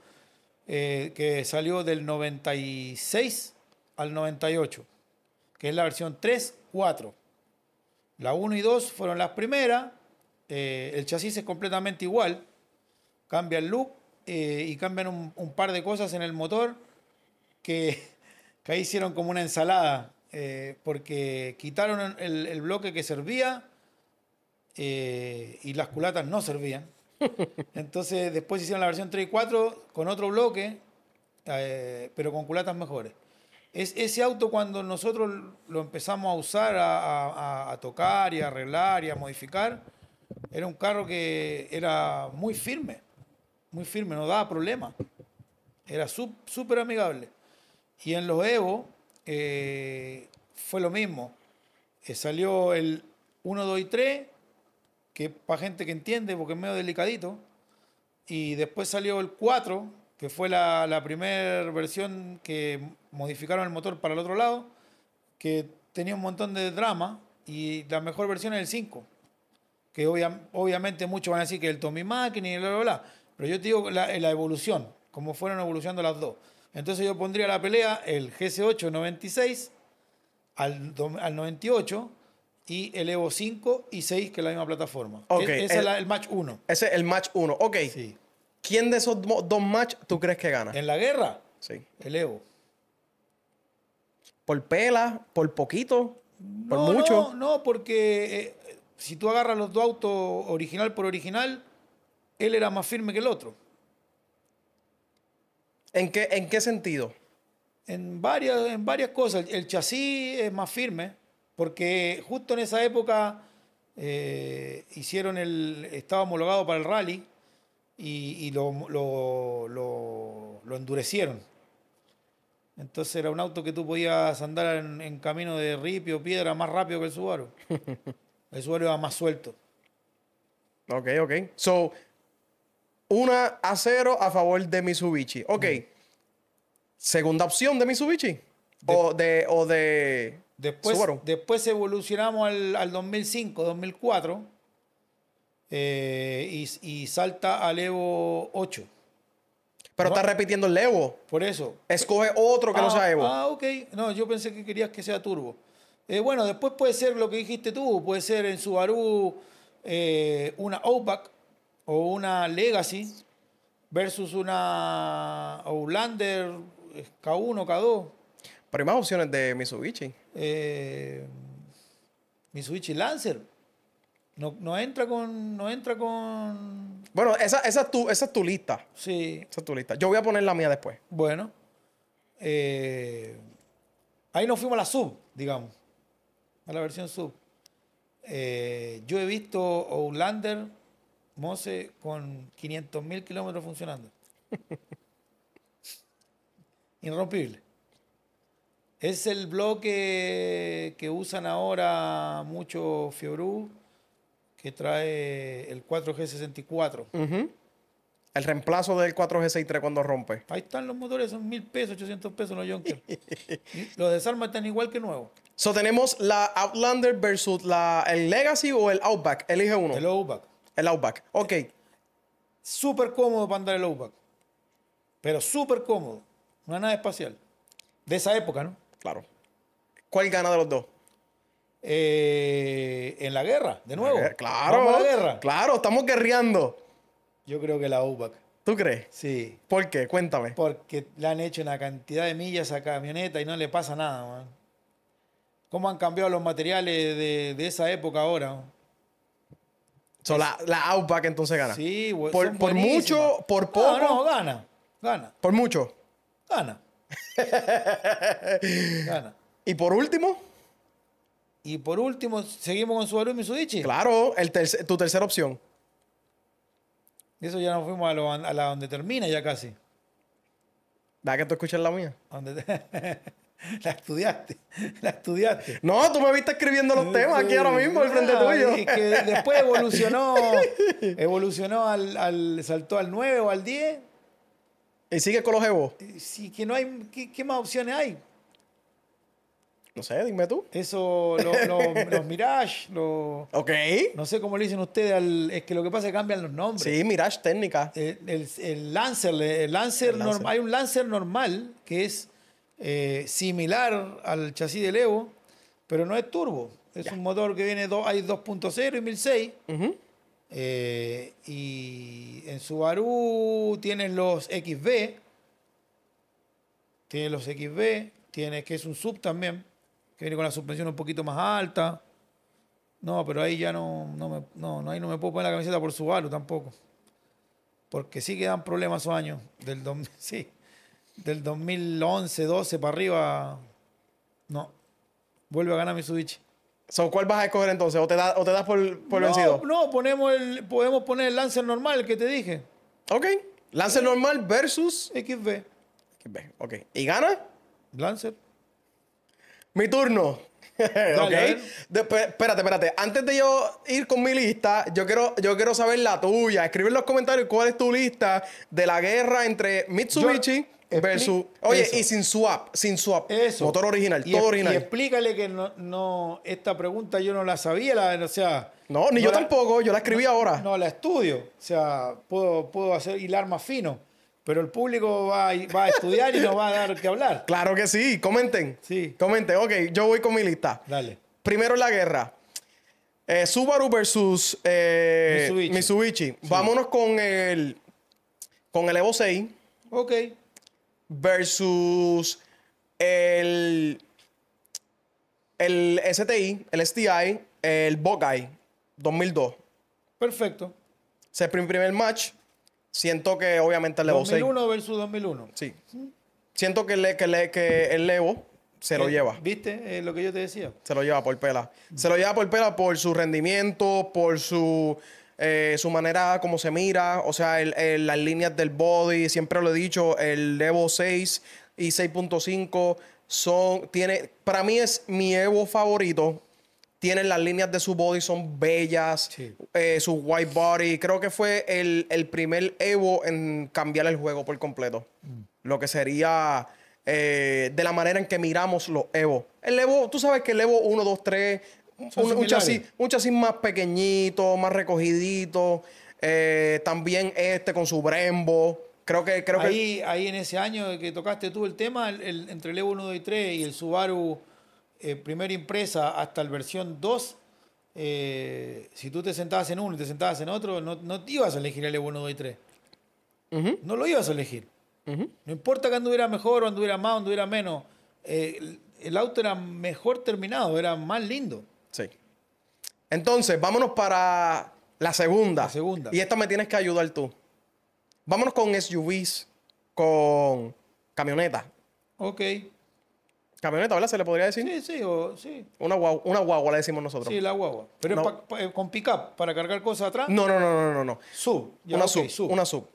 eh, que salió del 96 al 98, que es la versión 3, 4. La 1 y 2 fueron las primeras. Eh, el chasis es completamente igual. Cambia el look y cambian un, un, par de cosas en el motor que, que ahí hicieron como una ensalada. Eh, porque quitaron el, bloque que servía eh, y las culatas no servían. Entonces después hicieron la versión 3 y 4 con otro bloque, eh, pero con culatas mejores. Es ese auto cuando nosotros lo empezamos a usar, a, a tocar y a arreglar y a modificar, era un carro que era muy firme, muy firme, no daba problemas. Era súper amigable. Y en los Evo, eh, fue lo mismo. Eh, salió el 1, 2 y 3, que para gente que entiende, porque es medio delicadito. Y después salió el 4, que fue la, primera versión que modificaron el motor para el otro lado, que tenía un montón de drama. Y la mejor versión es el 5, que obviamente muchos van a decir que el Tommy ni y bla, bla, bla. Pero yo te digo la, la evolución, cómo fueron evolucionando las dos. Entonces yo pondría la pelea el GC8 96 al, 98 y el Evo 5 y 6, que es la misma plataforma. E, ese es el match 1. Ese es el match 1. Ok. Sí. ¿Quién de esos dos match tú crees que gana? ¿En la guerra? Sí. El Evo. ¿Por pela? ¿Por poquito? ¿Por mucho? No, porque eh, si tú agarras los dos autos original por original, él era más firme que el otro. ¿En qué, en qué sentido? En varias, en varias cosas. El chasis es más firme, porque justo en esa época eh, hicieron el. estaba homologado para el rally y, lo, endurecieron. Entonces era un auto que tú podías andar en, camino de ripio, piedra, más rápido que el Subaru. el Subaru era más suelto. Ok, ok. So, 1 a 0 a favor de Mitsubishi. Ok. Segunda opción de Mitsubishi. o de. O de después, Subaru. después evolucionamos al, 2005, 2004. Eh, y, salta al Evo 8. Pero está repitiendo el Evo. Por eso. Escoge otro que no sea ah, Evo. Ah, ok. No, yo pensé que querías que sea Turbo. Eh, bueno, después puede ser lo que dijiste tú. Puede ser en Subaru eh, una Outback o una Legacy versus una Outlander K1, eh, K2. Pero hay más opciones de Mitsubishi. Eh, Mitsubishi Lancer. No, entra con. No entra con. Bueno, esa, esa, es tu, lista. Sí. Esa es tu lista. Yo voy a poner la mía después. Bueno. Eh, ahí nos fuimos a la sub, digamos. A la versión sub. Eh, yo he visto Outlander Mose con 500.000 mil kilómetros funcionando. Irrompible. Es el bloque que usan ahora mucho Fiorú, que trae el 4G64. El reemplazo del 4G63 cuando rompe. Ahí están los motores, son mil pesos, 800 pesos los Junkers. los desarmas están igual que nuevos. So tenemos la Outlander versus la, el Legacy o el Outback. Elige uno. El Outback. El Outback. Ok. Súper cómodo para andar el Outback. Pero súper cómodo. Una nave espacial. De esa época, ¿no? Claro. ¿Cuál gana de los dos? Eh, en la guerra, de nuevo. Claro. En claro. La guerra. Claro, estamos guerreando. Yo creo que la Outback. ¿Tú crees? Sí. ¿Por qué? Cuéntame. Porque le han hecho una cantidad de millas a camioneta y no le pasa nada, man. ¿Cómo han cambiado los materiales de, de esa época ahora? Man? la, la Outback entonces gana. Sí, güey. Por, por mucho, por poco. No, no, gana. Gana. Por mucho. Gana. gana. Y por último. Y por último, seguimos con Subaru y Mitsubishi. Claro, el tu tercera opción. Eso ya nos fuimos a, lo, a la donde termina ya casi. Da que tú escuchas la mía. ¿Donde La estudiaste, la estudiaste. No, tú me viste escribiendo los temas aquí ahora mismo, al frente ah, tuyo. y que después evolucionó, evolucionó al, al, saltó al 9 o al 10. ¿Y sigue con los Evo? Eh, sí, que no hay, ¿qué, más opciones hay? No sé, dime tú. Eso, los Mirage, los... Ok. No sé cómo le dicen ustedes Es que lo que pasa es que cambian los nombres. Sí, Mirage técnica. Eh, el, Lancer, el Lancer, hay un Lancer normal que es eh, similar al chasis de Evo, pero no es turbo. Es un motor que viene, do, hay 2.0 y 1006. Eh, y en Subaru tienes los XB. Tienes los XB. Tienes que es un sub también. Que viene con la suspensión un poquito más alta. No, pero ahí ya no, no, me, no, ahí no me puedo poner la camiseta por Subaru tampoco. Porque sí que dan problemas esos años del 2000. del 2011, 12 para arriba, no. Vuelve a ganar Mitsubishi. So, ¿Cuál vas a escoger entonces? ¿O te, das por, por no, vencido? No, ponemos el, podemos poner el Lancer normal que te dije. Ok. Lancer normal versus XB. XB, ok. ¿Y gana? Lancer. Mi turno. ok. espérate, espérate. Antes de yo ir con mi lista, yo quiero, yo quiero saber la tuya. Escribe en los comentarios cuál es tu lista de la guerra entre Mitsubishi. Versus, oye, y sin swap, sin swap. Motor original, todo original. Y explícale que no, no, esta pregunta yo no la sabía, la, o sea. No, ni yo tampoco, yo la escribí ahora. No, la estudio, o sea, puedo, puedo hacer hilar más fino, pero el público va, a estudiar y nos va a dar que hablar. Claro que sí, comenten. Sí. Comenten, ok, yo voy con mi lista. Dale. Primero la guerra. Eh, Subaru versus eh, Mitsubishi. Vámonos con el, con el Evo 6. Ok versus el, el STI, el STI, el Bogai 2002. Perfecto. Se imprimió el match, siento que obviamente el Evo 2001 versus 2001. Sí. Siento que, le, que, le, que el Evo se lo eh, lleva. ¿Viste eh, lo que yo te decía? Se lo lleva por pela. Se lo lleva por pela por su rendimiento, por su eh, su manera como se mira, o sea, las líneas del body, siempre lo he dicho, el Evo 6 y 6.5 son, tiene, para mí es mi Evo favorito. Tienen las líneas de su body, son bellas, eh, su white body. Creo que fue el, primer Evo en cambiar el juego por completo. Mm. Lo que sería eh, de la manera en que miramos los Evo. El Evo, tú sabes que el Evo 1, 2, 3, un, un, chasis, más pequeñito, más recogidito. Eh, también este con su Brembo. Creo que. Creo ahí, que... ahí en ese año que tocaste tú el tema, entre el Evo 1, y 3 y el Subaru eh, primera impresa hasta la versión 2, eh, si tú te sentabas en uno y te sentabas en otro, no, te ibas a elegir el Evo 1.2.3 3. No lo ibas a elegir. No importa que anduviera mejor o anduviera más o anduviera menos. el, auto era mejor terminado, era más lindo. Sí. Entonces, vámonos para la segunda. segunda. Y esta me tienes que ayudar tú. Vámonos con SUVs, con camioneta. Ok. Camioneta, ¿verdad? ¿Se le podría decir? Sí, sí, o, sí. Una guagua, una la decimos nosotros. Sí, la guagua. Pero eh, con pickup, para cargar cosas atrás. No, no, no, no, no. no. Sub. una sub. Una sub.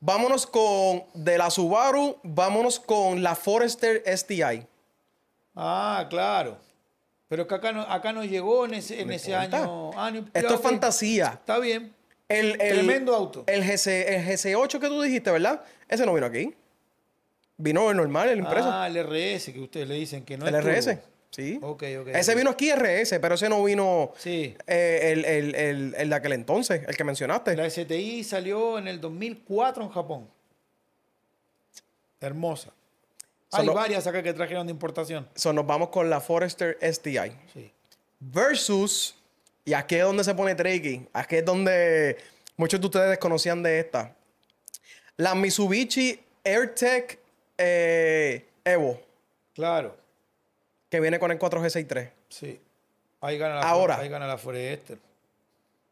Vámonos con de la Subaru, vámonos con la Forester STI. Ah, claro. Pero es que acá no, acá llegó en ese, año, ah, Esto es fantasía. Está bien. El, el, Tremendo auto. El, GC, 8 que tú dijiste, ¿verdad? Ese no vino aquí. Vino el normal, el impreso. Ah, el RS que ustedes le dicen que no el es. El RS. Sí. Ok, ok. ese vino aquí RS, pero ese no vino sí. Eh, el, el, de aquel entonces, el que mencionaste. La STI salió en el 2004 en Japón. Hermosa. Hay varias acá que trajeron de importación. So nos vamos con la Forester STI. Sí. Versus, y aquí es donde se pone tricky, aquí es donde muchos de ustedes desconocían de esta. La Mitsubishi AirTech eh, Evo. Claro. Que viene con el 4G63. Sí. Ahí gana la, Ahora, ahí gana la Forester.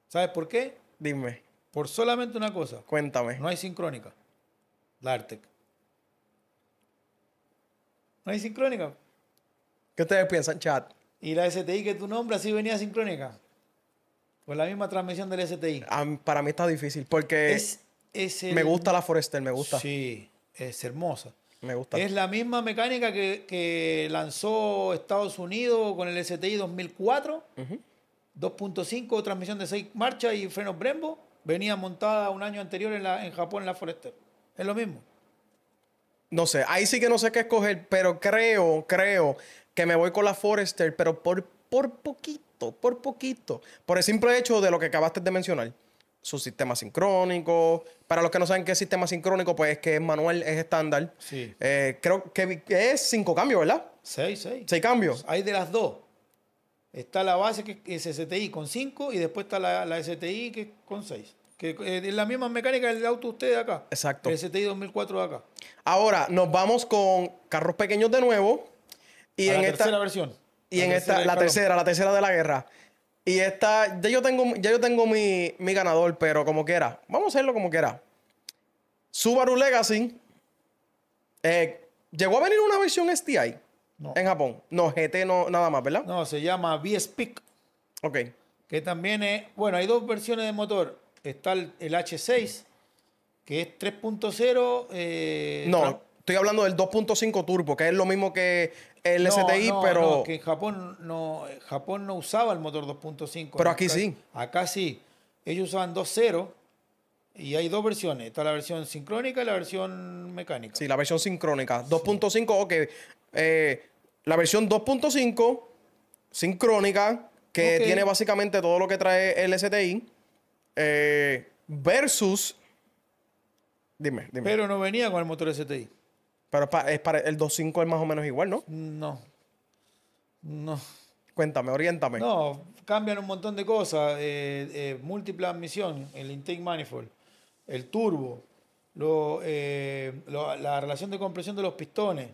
¿Sabes por qué? Dime. Por solamente una cosa. Cuéntame. No hay sincrónica. La AirTech. No hay sincrónica. ¿Qué ustedes piensan, chat? Y la STI que tu nombre así venía sincrónica. Pues la misma transmisión del STI. Ah, para mí está difícil porque me gusta la Forester, me gusta. Sí, es hermosa. Me gusta. Es la misma mecánica que, lanzó Estados Unidos con el STI 2004. 2.5, transmisión de 6 marchas y frenos Brembo. Venía montada un año anterior en, en Japón en la Forester. Es lo mismo no sé, ahí sí que no sé qué escoger, pero creo, creo que me voy con la Forester, pero por, por poquito, por poquito. Por el simple hecho de lo que acabaste de mencionar. Su sistema sincrónico. Para los que no saben qué es sistema sincrónico, pues es que es manual, es estándar. Sí. Eh, creo que es cinco cambios, ¿verdad? Seis, seis. Seis cambios. Hay de las dos. Está la base que es STI con cinco y después está la, la STI que es con seis. Que es eh, la misma mecánica del auto usted de acá. Exacto. El STI 2004 de acá. Ahora, nos vamos con carros pequeños de nuevo. Y en la esta, tercera versión. Y en esta, la tercera, la tercera de la guerra. Y esta, ya yo tengo, ya yo tengo mi, ganador, pero como quiera. Vamos a hacerlo como quiera. Subaru Legacy. Eh, ¿Llegó a venir una versión STI? No. En Japón. No, GT no, nada más, ¿verdad? No, se llama V-Speak. Ok. Que también es. Bueno, hay dos versiones de motor está el, H6, que es 3.0. Eh, no, estoy hablando del 2.5 turbo, que es lo mismo que el STI, pero. No, que Japón no, Japón no usaba el motor 2.5. Pero aquí sí. Acá sí. Ellos usaban 2.0. Y hay dos versiones, está la versión sincrónica y la versión mecánica. Sí, la versión sincrónica. 2.5, ok. Eh, la versión 2.5, sincrónica, que tiene básicamente todo lo que trae el STI. Eh, versus. Dime, dime. Pero no venía con el motor STI. Pero es para el 2.5 es más o menos igual, ¿no? No. No. Cuéntame, oriéntame. No, cambian un montón de cosas. Eh, eh, múltipla admisión, el intake manifold, el turbo, la relación de compresión de los pistones,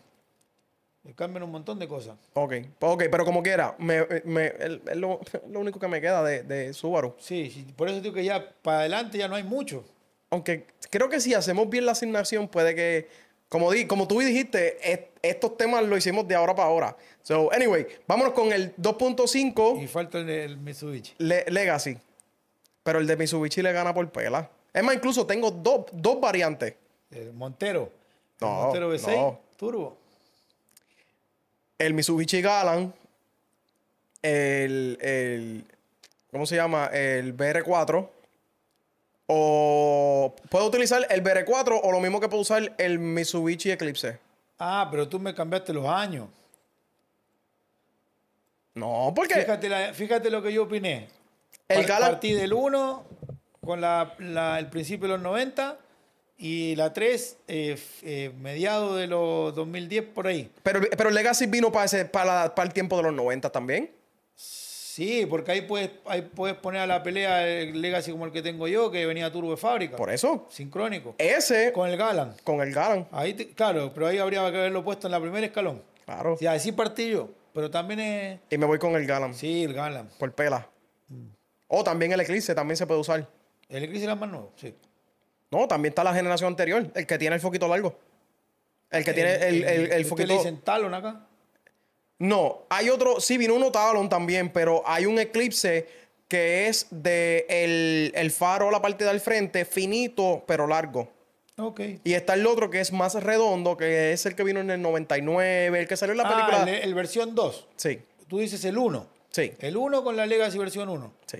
cambian un montón de cosas. Ok, ok, pero como quiera, me, es lo, único que me queda de, de Subaru. Sí, por eso digo que ya para adelante ya no hay mucho. Aunque creo que si hacemos bien la asignación, puede que, como, di, como tú dijiste, estos temas lo hicimos de ahora para ahora. So, anyway, vámonos con el 2.5. Y falta el, el Mitsubishi. Legacy. Pero el de Mitsubishi le gana por pela. Es más, incluso tengo dos variantes. El Montero. Montero V6 Turbo el Mitsubishi Galan, el, el ¿cómo se llama? El BR4. O puedo utilizar el BR4 o lo mismo que puedo usar el Mitsubishi Eclipse. Ah, pero tú me cambiaste los años. No, porque. Fíjate, fíjate lo que yo opiné. El Galan Partí del 1 con la, el principio de los 90 y la 3, eh, eh, mediados de los 2010, por ahí. Pero, pero Legacy vino para, ese, para, el tiempo de los 90 también. Sí, porque ahí puedes, ahí puedes poner a la pelea el Legacy como el que tengo yo, que venía Turbo de fábrica. Por eso. Sincrónico. Ese. Con el Galan. Con el Galan. Ahí claro, pero ahí habría que haberlo puesto en la primera escalón. Claro. Y así partí yo. Pero también es. Y me voy con el Galan. Sí, el Galan. Por pela. Mm. O también el Eclipse, también se puede usar. El Eclipse era más nuevo, sí. No, también está la generación anterior, el que tiene el foquito largo. El que tiene el, el, el foquito. le dicen talón acá? No, hay otro, sí vino uno Talon también, pero hay un eclipse que es de el, el faro, la parte del frente, finito pero largo. Y está el otro que es más redondo, que es el que vino en el 99, el que salió en la ah, película. el, versión 2. Sí. Tú dices el 1. Sí. El 1 con la Legacy versión 1. Sí.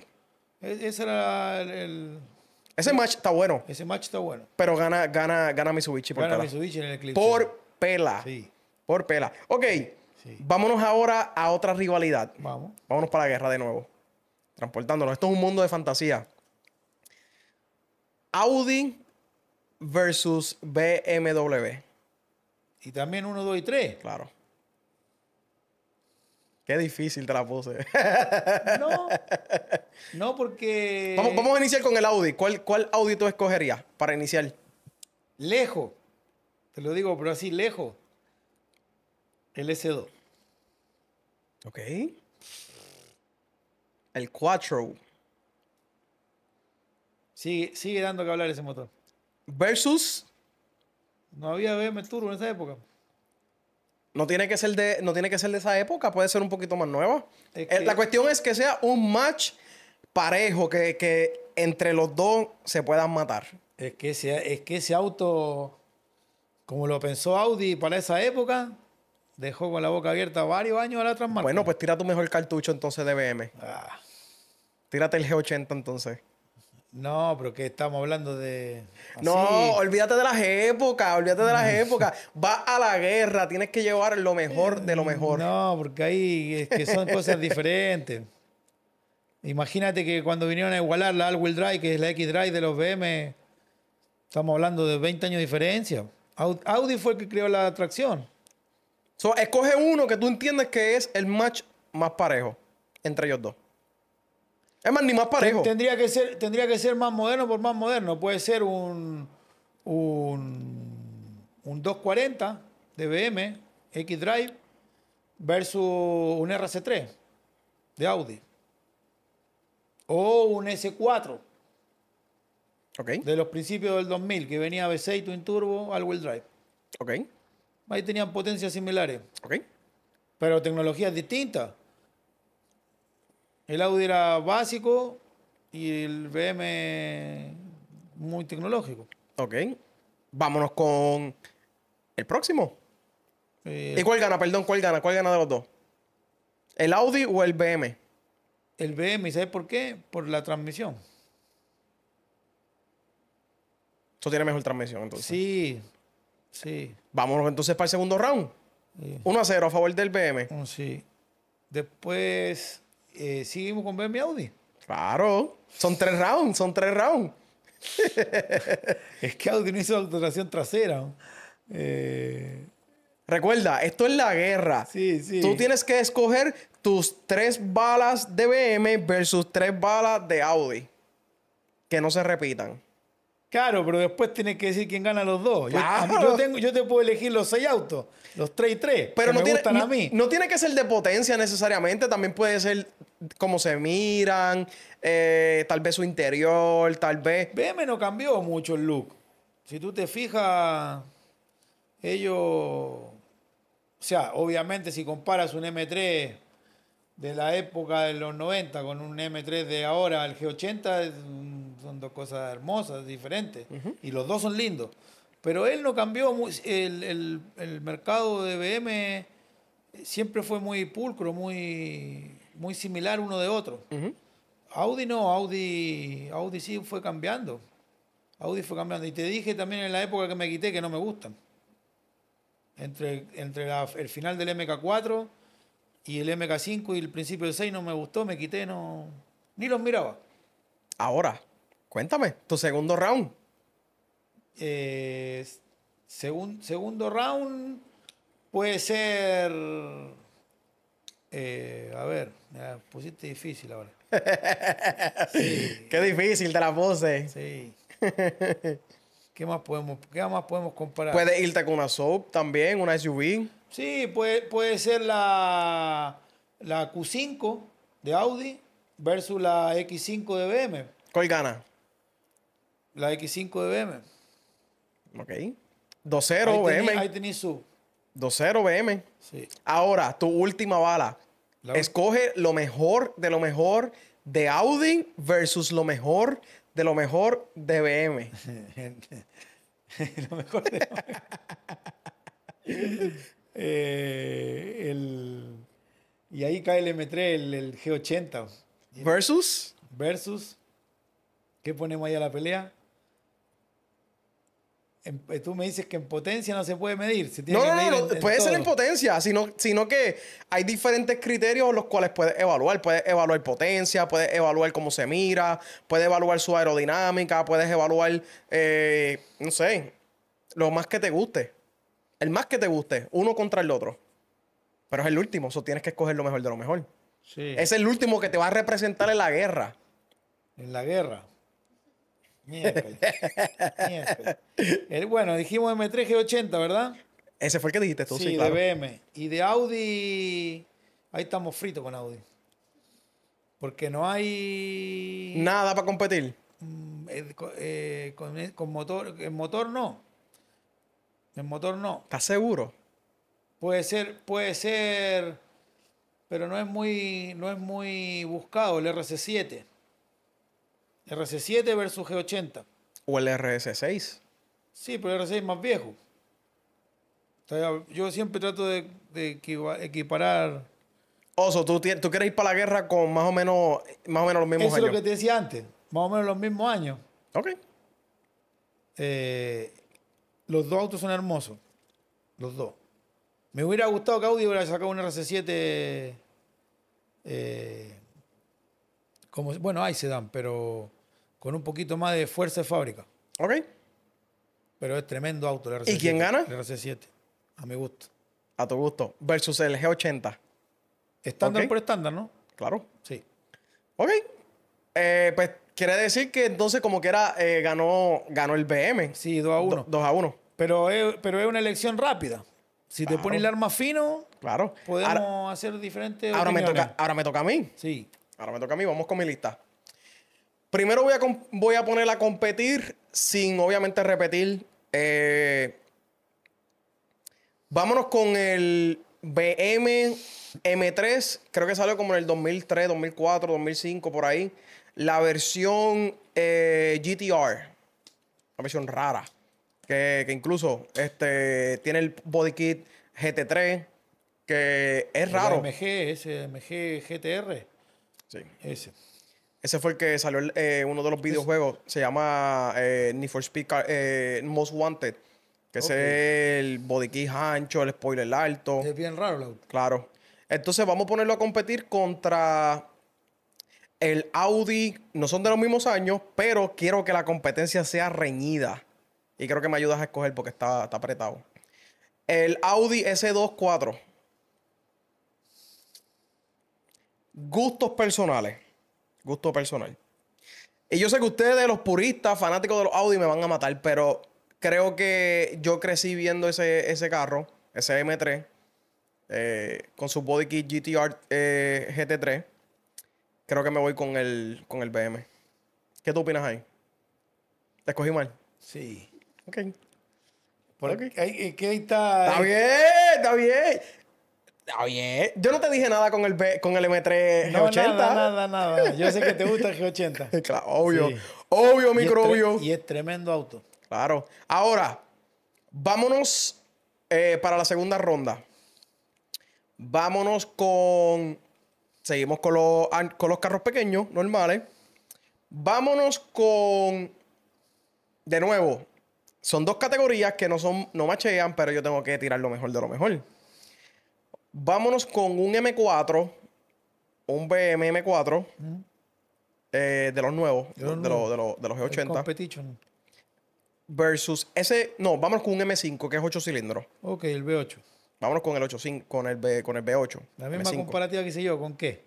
E, ese era el... Ese match está bueno. Ese match está bueno. Pero gana, gana, gana Mitsubishi por gana pela. Mitsubishi en el clip. Por pela. Sí. Por pela. Ok. Vámonos ahora a otra rivalidad. Vamos. Vámonos para la guerra de nuevo. Transportándonos. Esto es un mundo de fantasía. Audi versus BMW. Y también uno, dos y tres. Claro. Qué difícil te la puse. No, no, porque. Vamos, a iniciar con el Audi. ¿Cuál, cuál Audi tú escogerías para iniciar? Lejos. Te lo digo, pero así lejos. El S2. Ok. El 4. Sigue, sigue dando que hablar ese motor. Versus. No había BM Turbo en esa época. No tiene, que ser de, no tiene que ser de esa época, puede ser un poquito más nueva. Eh, la cuestión es que sea un match parejo, que, entre los dos se puedan matar. Es que, ese, es que ese auto, como lo pensó Audi para esa época, dejó con la boca abierta varios años a la otra Bueno, pues tira tu mejor cartucho entonces de BM. Ah. Tírate el G80 entonces. No, pero que estamos hablando de. No, olvídate de las épocas, olvídate de las épocas. Va a la guerra, tienes que llevar lo mejor de lo mejor. No, porque ahí que son cosas diferentes. Imagínate que cuando vinieron a igualar la All-Wheel Drive, que es la X-Drive de los BM, estamos hablando de 20 años de diferencia. Audi fue el que creó la atracción. So, escoge uno que tú entiendes que es el match más parejo entre ellos dos. Es más, ni más parejo. Tendría que ser, tendría que ser más moderno por más moderno. Puede ser un, un, 240 de BM X Drive versus un RC3 de Audi. O un S4. De los principios del 2000, que venía V6, Twin Turbo, All-Wheel Drive. Ahí tenían potencias similares. Pero tecnologías distintas. El Audi era básico y el BM muy tecnológico. Ok. Vámonos con el próximo. Eh, ¿Y cuál gana? Perdón, ¿cuál gana? ¿Cuál gana de los dos? ¿El Audi o el BM? El BM, ¿sabes por qué? Por la transmisión. Eso tiene mejor transmisión, entonces. Sí, sí. Vámonos entonces para el segundo round. Uno 1 a 0 a favor del BM. Oh, sí. Después eh, seguimos con BMW, Audi. Claro, son tres rounds, son tres rounds. es que Audi no hizo alteración trasera. Eh, Recuerda, esto es la guerra. Sí, sí. Tú tienes que escoger tus tres balas de BM versus tres balas de Audi. Que no se repitan. Claro, pero después tienes que decir quién gana los dos. Yo, te puedo elegir los seis autos, los tres y tres, pero no me a mí. No tiene que ser de potencia necesariamente, también puede ser cómo se miran, eh, tal vez su interior, tal vez. BM no cambió mucho el look. Si tú te fijas, ellos. O sea, obviamente, si comparas un M3 de la época de los 90 con un M3 de ahora, el G80 son dos cosas hermosas, diferentes. Y los dos son lindos. Pero él no cambió. El, el, el mercado de BM siempre fue muy pulcro, muy muy similar uno de otro. Audi no, Audi, Audi sí fue cambiando. Audi fue cambiando. Y te dije también en la época que me quité que no me gustan. Entre, entre el final del MK4 y el MK5 y el principio del 6 no me gustó, me quité, no. Ni los miraba. Ahora, cuéntame, tu segundo round. Eh, segundo round puede ser eh, a ver, pusiste difícil ahora. Qué difícil te la pose Sí. ¿Qué más podemos, qué más podemos comparar? Puede irte con una Sop también, una SUV. Sí, puede, puede ser la, la Q5 de Audi versus la X5 de BM. ¿Cuál gana? La X5 de BM. Ok. 2-0 BM. Ahí 2-0 BM. Ahora, tu última bala. Escoge lo mejor de lo mejor de Audi versus lo mejor de lo mejor de BM. Eh, y ahí cae el M3, el, el G80. ¿Versus? Versus. ¿Qué ponemos ahí a la pelea? Eh, tú me dices que en potencia no se puede medir. no, no, no, puede ser en potencia, sino, sino que hay diferentes criterios los cuales puedes evaluar. Puedes evaluar potencia, puedes evaluar cómo se mira, puedes evaluar su aerodinámica, puedes evaluar, eh, no sé, lo más que te guste. El más que te guste, uno contra el otro. Pero es el último, eso tienes que escoger lo mejor de lo mejor. Es el último que te va a representar en la guerra. En la guerra bueno, dijimos M3G80, ¿verdad? Ese fue el que dijiste tú, sí, sí de BM. Y de Audi, ahí estamos fritos con Audi. Porque no hay... Nada para competir. Mm, eh, eh, eh, con, motor, el motor no. El motor no. ¿Estás seguro? Puede ser, puede ser, pero no es muy, no es muy buscado el RC7. RC7 versus G80. O el RS6. Sí, pero el rs 6 es más viejo. Yo siempre trato de, equiparar. Oso, ¿tú, tú quieres ir para la guerra con más o menos, más o menos los mismos años. Eso es lo que te decía antes, más o menos los mismos años. Ok. Eh, los dos autos son hermosos. Los dos. Me hubiera gustado que Audi hubiera sacado un RC7. Eh, como, bueno, hay dan, pero con un poquito más de fuerza de fábrica. Ok. Pero es tremendo auto el RC7. ¿Y quién gana? El RC7. A mi gusto. A tu gusto. Versus el G80. Estándar por estándar, ¿no? Claro. Sí. Ok. Eh, pues quiere decir que entonces, como que era, eh, ganó, ganó el BM. Sí, 2 a 1. 2 a 1. Pero es, pero es una elección rápida. Si te pones el arma fino, claro. podemos hacer diferentes. Ahora me, toca, ahora me toca a mí. Sí. Ahora me toca a mí. Vamos con mi lista. Primero voy a, voy a poner a competir sin obviamente repetir. Eh, vámonos con el BM M3. Creo que salió como en el 2003, 2004, 2005, por ahí. La versión eh, GTR. Una versión rara. Que, incluso este, tiene el body kit GT3. Que es raro. El AMG, ese AMG GTR. Sí. Ese. Ese fue el que salió eh, uno de los videojuegos. Se llama eh, Need for Speed eh, Most Wanted. Que es el body ancho, el spoiler alto. Es bien raro, Claro. Entonces vamos a ponerlo a competir contra el Audi. No son de los mismos años, pero quiero que la competencia sea reñida. Y creo que me ayudas a escoger porque está, está apretado. El Audi s 2 4. Gustos personales gusto personal. Y yo sé que ustedes, los puristas, fanáticos de los Audi, me van a matar, pero creo que yo crecí viendo ese, ese carro, ese M3, eh, con su body kit GTR eh, GT3. Creo que me voy con el, con el BM. ¿Qué tú opinas ahí? ¿Te escogí mal? Sí. Ok. Está eh. bien, está bien. Yo no te dije nada con el, con el M3 G80. Nada, nada, nada. Yo sé que te gusta el G80. claro, obvio. Obvio, microbio. Y, y es tremendo auto. Claro. Ahora, vámonos eh, para la segunda ronda. Vámonos con. Seguimos con los, con los carros pequeños, normales. Vámonos con. De nuevo, son dos categorías que no son no machean, pero yo tengo que tirar lo mejor de lo mejor. Vámonos con un M4, un BM M4 eh, de los nuevos, de los, G80. competition. Versus ese, no, vámonos con un M5 que es 8 cilindros. Ok, el B8. Vámonos con el 8, con el, B, con el B8. La misma comparativa que hice yo, ¿con qué?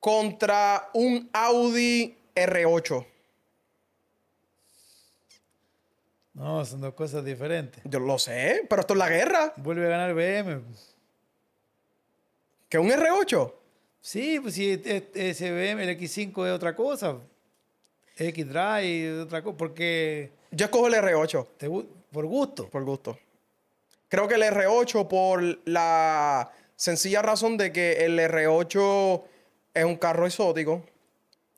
Contra un Audi R8. No, son dos cosas diferentes. Yo lo sé, pero esto es la guerra. Vuelve a ganar BM. ¿Que un R8? Sí, pues si e, e, ese BM, el X5 es otra cosa. X-Drive, otra cosa. Porque. Yo escojo el R8. por gusto. Por gusto. Creo que el R8 por la sencilla razón de que el R8 es un carro exótico,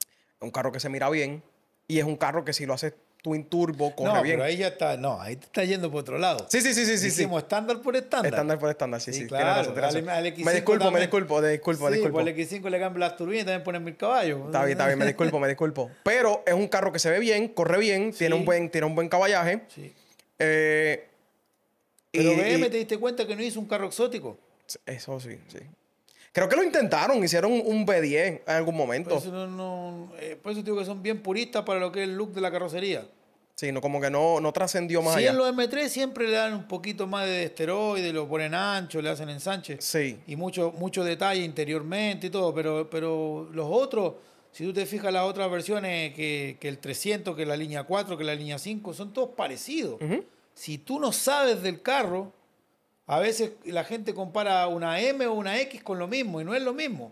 es un carro que se mira bien y es un carro que si lo haces Twin Turbo, corre no, Pero ahí ya está, no, ahí te está yendo por otro lado. Sí, sí, sí, sí. sí, sí. estándar por estándar. Estándar por estándar, sí, sí. claro, me disculpo, me disculpo, me disculpo, sí, Por el X5 le cambian las turbinas y también ponen mil caballos. Está bien, está bien, me disculpo, me disculpo. Pero es un carro que se ve bien, corre bien, tiene, un buen, buen caballaje. Sí. Eh, pero BM, te diste cuenta que no hizo un carro exótico. Eso sí, sí. Creo que lo intentaron, hicieron un B10 en algún momento. Por eso, eh, digo que son bien puristas para lo que es el look de la carrocería. Sí, no, como que no, no trascendió más allá. Sí, en los M3 siempre le dan un poquito más de esteroide, lo ponen ancho, le hacen ensanche. Sí. Y mucho, mucho detalle interiormente y todo, pero, pero los otros, si tú te fijas las otras versiones, que, el 300, que la línea 4, que la línea 5, son todos parecidos. Si tú no sabes del carro, a veces la gente compara una M o una X con lo mismo y no es lo mismo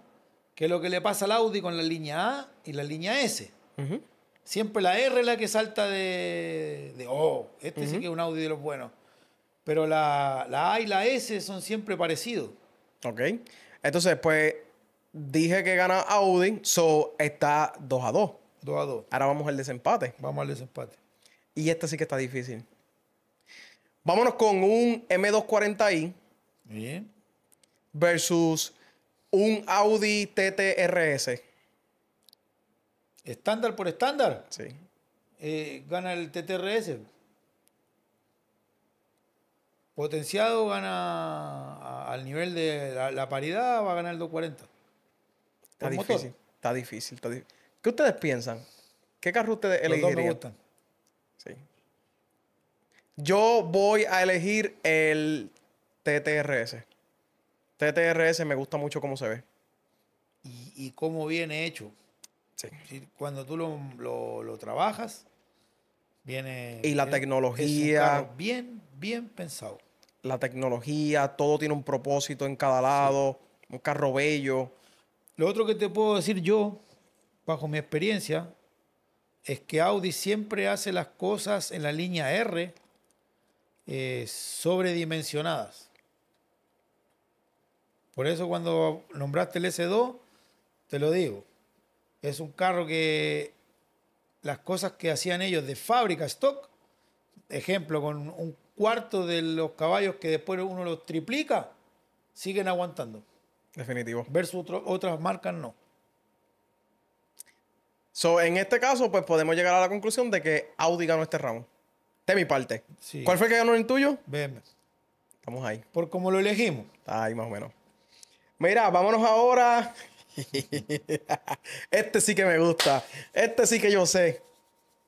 que lo que le pasa al Audi con la línea A y la línea S. Siempre la R es la que salta de, oh, este sí que es un Audi de los buenos. Pero la, la A y la S son siempre parecidos. Ok. Entonces, pues dije que gana Audi, so está 2 a 2. 2 a 2. Ahora vamos al desempate. Vamos al desempate. Y esta sí que está difícil. Vámonos con un M240i versus un Audi TTRS. ¿Estándar por estándar? Sí. Eh, ¿Gana el TTRS? Potenciado gana al nivel de la, paridad, va a ganar el 240. Está difícil, está difícil, ¿Qué ustedes piensan? ¿Qué carro ustedes elegirían? Los dos gustan. Sí. Yo voy a elegir el TTRS. TTRS me gusta mucho cómo se ve. Y, y cómo viene hecho. Sí. Cuando tú lo, trabajas, viene... Y la tecnología... bien, bien pensado. La tecnología, todo tiene un propósito en cada lado, un carro bello. Lo otro que te puedo decir yo, bajo mi experiencia, es que Audi siempre hace las cosas en la línea R eh, sobredimensionadas. Por eso cuando nombraste el S2, te lo digo, es un carro que las cosas que hacían ellos de fábrica, stock, ejemplo, con un cuarto de los caballos que después uno los triplica, siguen aguantando. Definitivo. Versus otras marcas no. en este caso, pues podemos llegar a la conclusión de que Audi ganó este round de mi parte. ¿Cuál fue el que ganó el tuyo? BMW. Estamos ahí. Por cómo lo elegimos. Ahí más o menos. Mira, vámonos ahora. este sí que me gusta. Este sí que yo sé.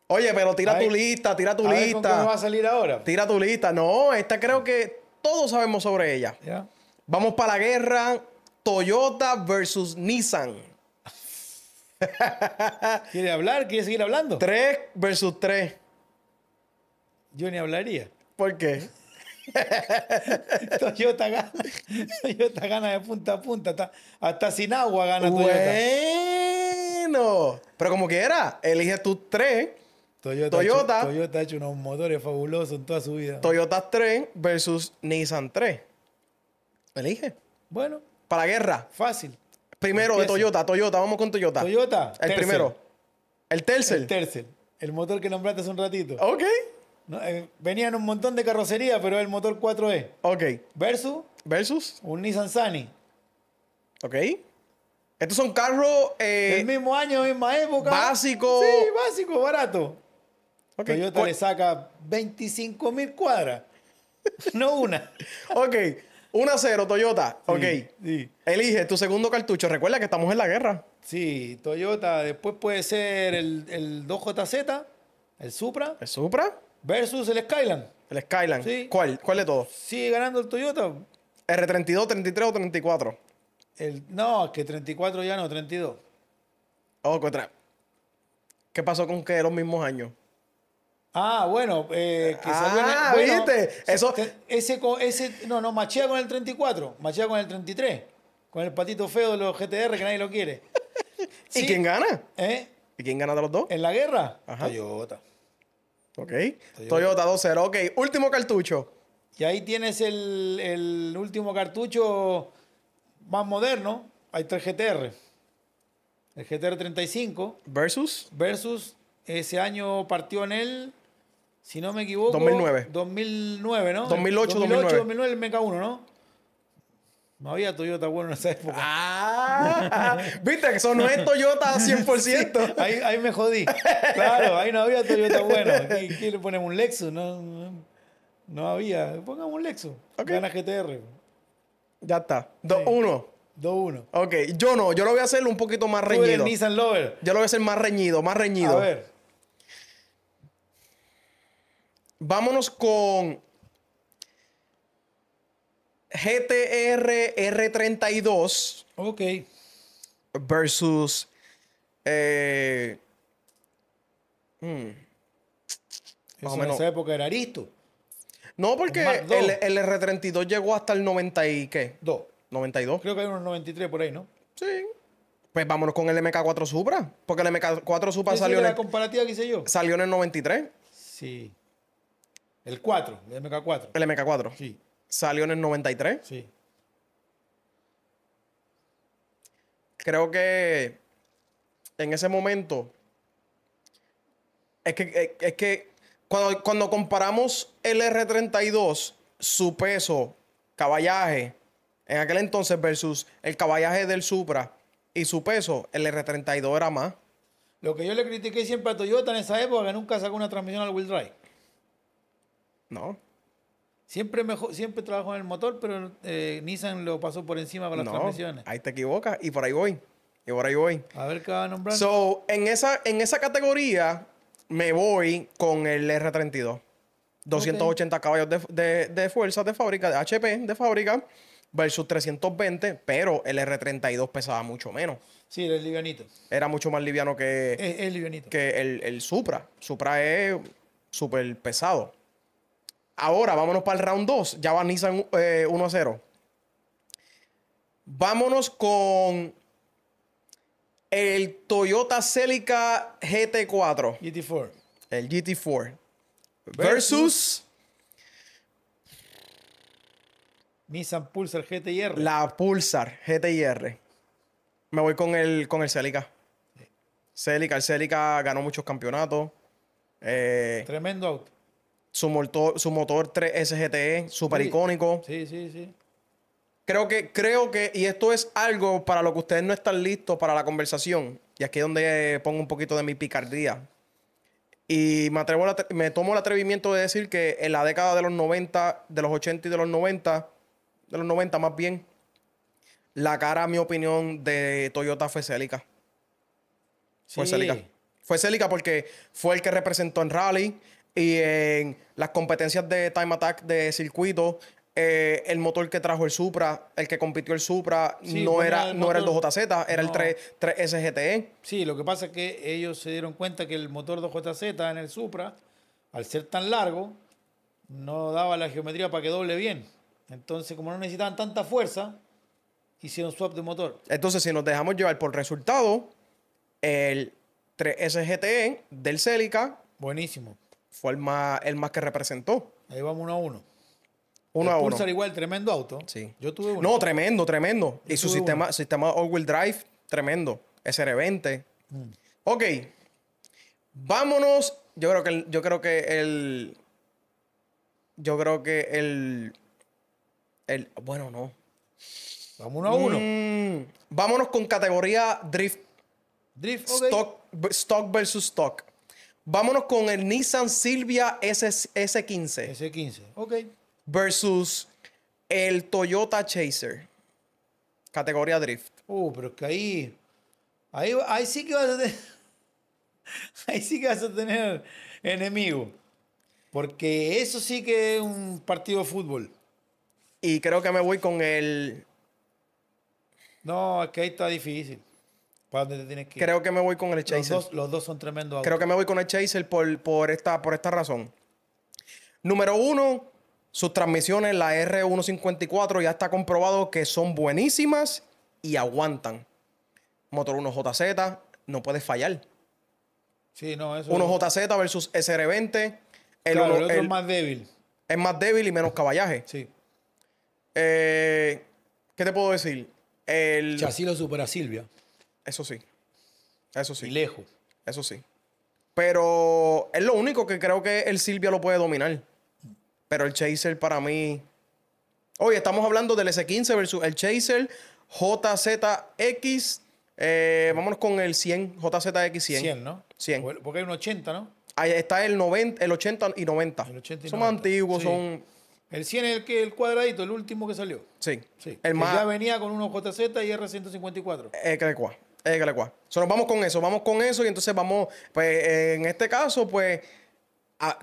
Oye, pero tira tu lista, tira tu lista. ¿Cómo va a salir ahora? Tira tu lista. No, esta creo que todos sabemos sobre ella. Vamos para la guerra Toyota versus Nissan. ¿Quiere hablar? ¿Quiere seguir hablando? Tres versus 3 yo ni hablaría. ¿Por qué? Toyota gana, Toyota gana de punta a punta, hasta, sin agua gana bueno. Toyota. Bueno, pero como quiera, elige tus tres. Toyota, Toyota. Ha hecho, unos motores fabulosos en toda su vida. Toyota 3 versus Nissan 3. Elige. Bueno. Para guerra. Fácil. Primero de Toyota, Toyota, vamos con Toyota. Toyota. El primero. El tercer. El tercer. El motor que nombraste hace un ratito. Ok. Eh, venían un montón de carrocería, pero el motor 4E. Ok. Versus. Versus. Un Nissan Sunny. Ok. Estos son carros. Eh, Del mismo año, misma época. Básico. Sí, básico, barato. Toyota le saca 25.000 mil cuadras. no una. ok. 1 0, Toyota. ok. Elige tu segundo cartucho. Recuerda que estamos en la guerra. Sí, Toyota. Después puede ser el, el 2JZ, el Supra. El Supra. Versus el Skyland? El Skyland? ¿Cuál? ¿Cuál de todos? Sigue ganando el Toyota. R32, 33 o 34. El, no, que 34 ya no, 32. Oh, ¿Qué pasó con que los mismos años? Ah, bueno, eh, que salió ah, en ¿viste? Ese, ese, no, no, machea con el 34, machea con el 33, con el patito feo de los GTR que nadie lo quiere. ¿Y quién gana? ¿Eh? ¿Y quién gana de los dos? En la guerra, Ajá. Toyota. Ok. Toyota 2.0. Ok, último cartucho. Y ahí tienes el, último cartucho más moderno. Hay tres GTR. El GTR 35. Versus. Versus. Ese año partió en él, si no me equivoco. 2009. 2009, ¿no? 2008, 2009. 2008 2009. 2009 el Meca 1, ¿no? No había Toyota bueno en esa época. ¡Ah! Viste que eso no es Toyota 100%. ahí, ahí, me jodí. Claro, ahí no había Toyota bueno. Aquí, le ponemos un Lexus. No, no, había. Pongamos un Lexus. Gana GTR. Ya está. 2-1. 2-1. Ok, yo no. Yo lo voy a hacer un poquito más reñido. Nissan Lover. Yo lo voy a hacer más reñido, más reñido. A ver. Vámonos con GTR R32. Ok. Versus. Eh, hmm, más o menos. era Aristo. No, porque el, R32 llegó hasta el 90 y qué? 2, 92. Creo que hay unos 93 por ahí, ¿no? Sí. Pues vámonos con el MK4 Supra. Porque el MK4 Supra salió en. la comparativa yo? Salió en el 93. Sí. El 4, el MK4. El MK4. Sí salió en el 93. Sí. Creo que en ese momento. Es que, eh, es que cuando, cuando comparamos el R32, su peso, caballaje, en aquel entonces versus el caballaje del Supra y su peso, el R32 era más. Lo que yo le critiqué siempre a Toyota en esa época, que nunca sacó una transmisión al wheel drive. No. Siempre, mejor, siempre trabajo en el motor, pero eh, Nissan lo pasó por encima para las no, transmisiones. Ahí te equivocas y por ahí voy. Y por ahí voy. A ver qué va a nombrar. So, en esa, en esa categoría me voy con el R32. 280 caballos de, de, fuerza de fábrica, de HP de fábrica, versus 320, pero el R32 pesaba mucho menos. Sí, era livianito. Era mucho más liviano que, que el, el Supra. Supra es súper pesado. Ahora, vámonos para el round 2. Ya va Nissan 1 eh, 0. Vámonos con el Toyota Celica GT4. GT4. El GT4. Versus. Nissan Pulsar GTR. La Pulsar GTR. Me voy con el, con el Celica. Celica, el Celica ganó muchos campeonatos. Eh, Tremendo auto. Su motor, su motor 3 SGTE, súper icónico. Sí, sí, sí. Creo que, creo que, y esto es algo para lo que ustedes no están listos para la conversación, y aquí es donde pongo un poquito de mi picardía. Y me, atrevo me tomo el atrevimiento de decir que en la década de los 90, de los 80 y de los 90, de los 90 más bien, la cara, mi opinión, de Toyota fue Celica. Fue Fue Celica porque fue el que representó en Rally, y en las competencias de time attack de circuito, eh, el motor que trajo el Supra, el que compitió el Supra, no, era, el no era el 2JZ, era el 3, 3 SGTE. Sí, lo que pasa es que ellos se dieron cuenta que el motor 2JZ en el Supra, al ser tan largo, no daba la geometría para que doble bien. Entonces, como no necesitaban tanta fuerza, hicieron swap de motor. Entonces, si nos dejamos llevar por resultado, el 3SGTE del Celica. Buenísimo fue el más, el más que representó. Ahí vamos uno a uno. Uno el a Pulsar igual, tremendo auto. Sí. Yo tuve uno. No, tremendo, tremendo. y su sistema, sistema all-wheel drive, tremendo. SR20. Mm. Ok. Vámonos. Yo creo que el, yo creo que el. Yo creo que el. El. Bueno, no. Vamos uno a uno. Mm, vámonos con categoría Drift. Drift, stock, stock versus stock. Vámonos con el Nissan Silvia S 15 S15, ok. Versus el Toyota Chaser, categoría Drift. Uh, pero es que ahí, ahí, ahí sí que vas a tener, ahí sí que vas a tener enemigo. Porque eso sí que es un partido de fútbol. Y creo que me voy con el... No, es que ahí está difícil. Creo que me voy con el Chaser. Los dos, son tremendos. Creo que me voy con el Chaser por, esta, por esta razón. Número uno, sus transmisiones, la R154, ya está comprobado que son buenísimas y aguantan. Motor 1JZ, no puedes fallar. Sí, no, eso. 1JZ versus SR20. El, es más débil. Es más débil y menos caballaje. Sí. Eh, ¿Qué te puedo decir? El... Chasis lo supera Silvia. Eso sí. Eso sí. Y lejos. Eso sí. Pero es lo único que creo que el Silvia lo puede dominar. Pero el Chaser para mí. Oye, estamos hablando del S15 versus el Chaser, JZX. Eh, vámonos con el 100, JZX 100. 100, ¿no? 100. Porque hay un 80, ¿no? Ahí está el, 90, el 80 y 90. El 80 y son antiguos, son. El 100 es el, que, el cuadradito, el último que salió. Sí. El más... Ya venía con unos JZ y R154. cuá? Eh, so, nos vamos con eso, vamos con eso y entonces vamos, pues en este caso, pues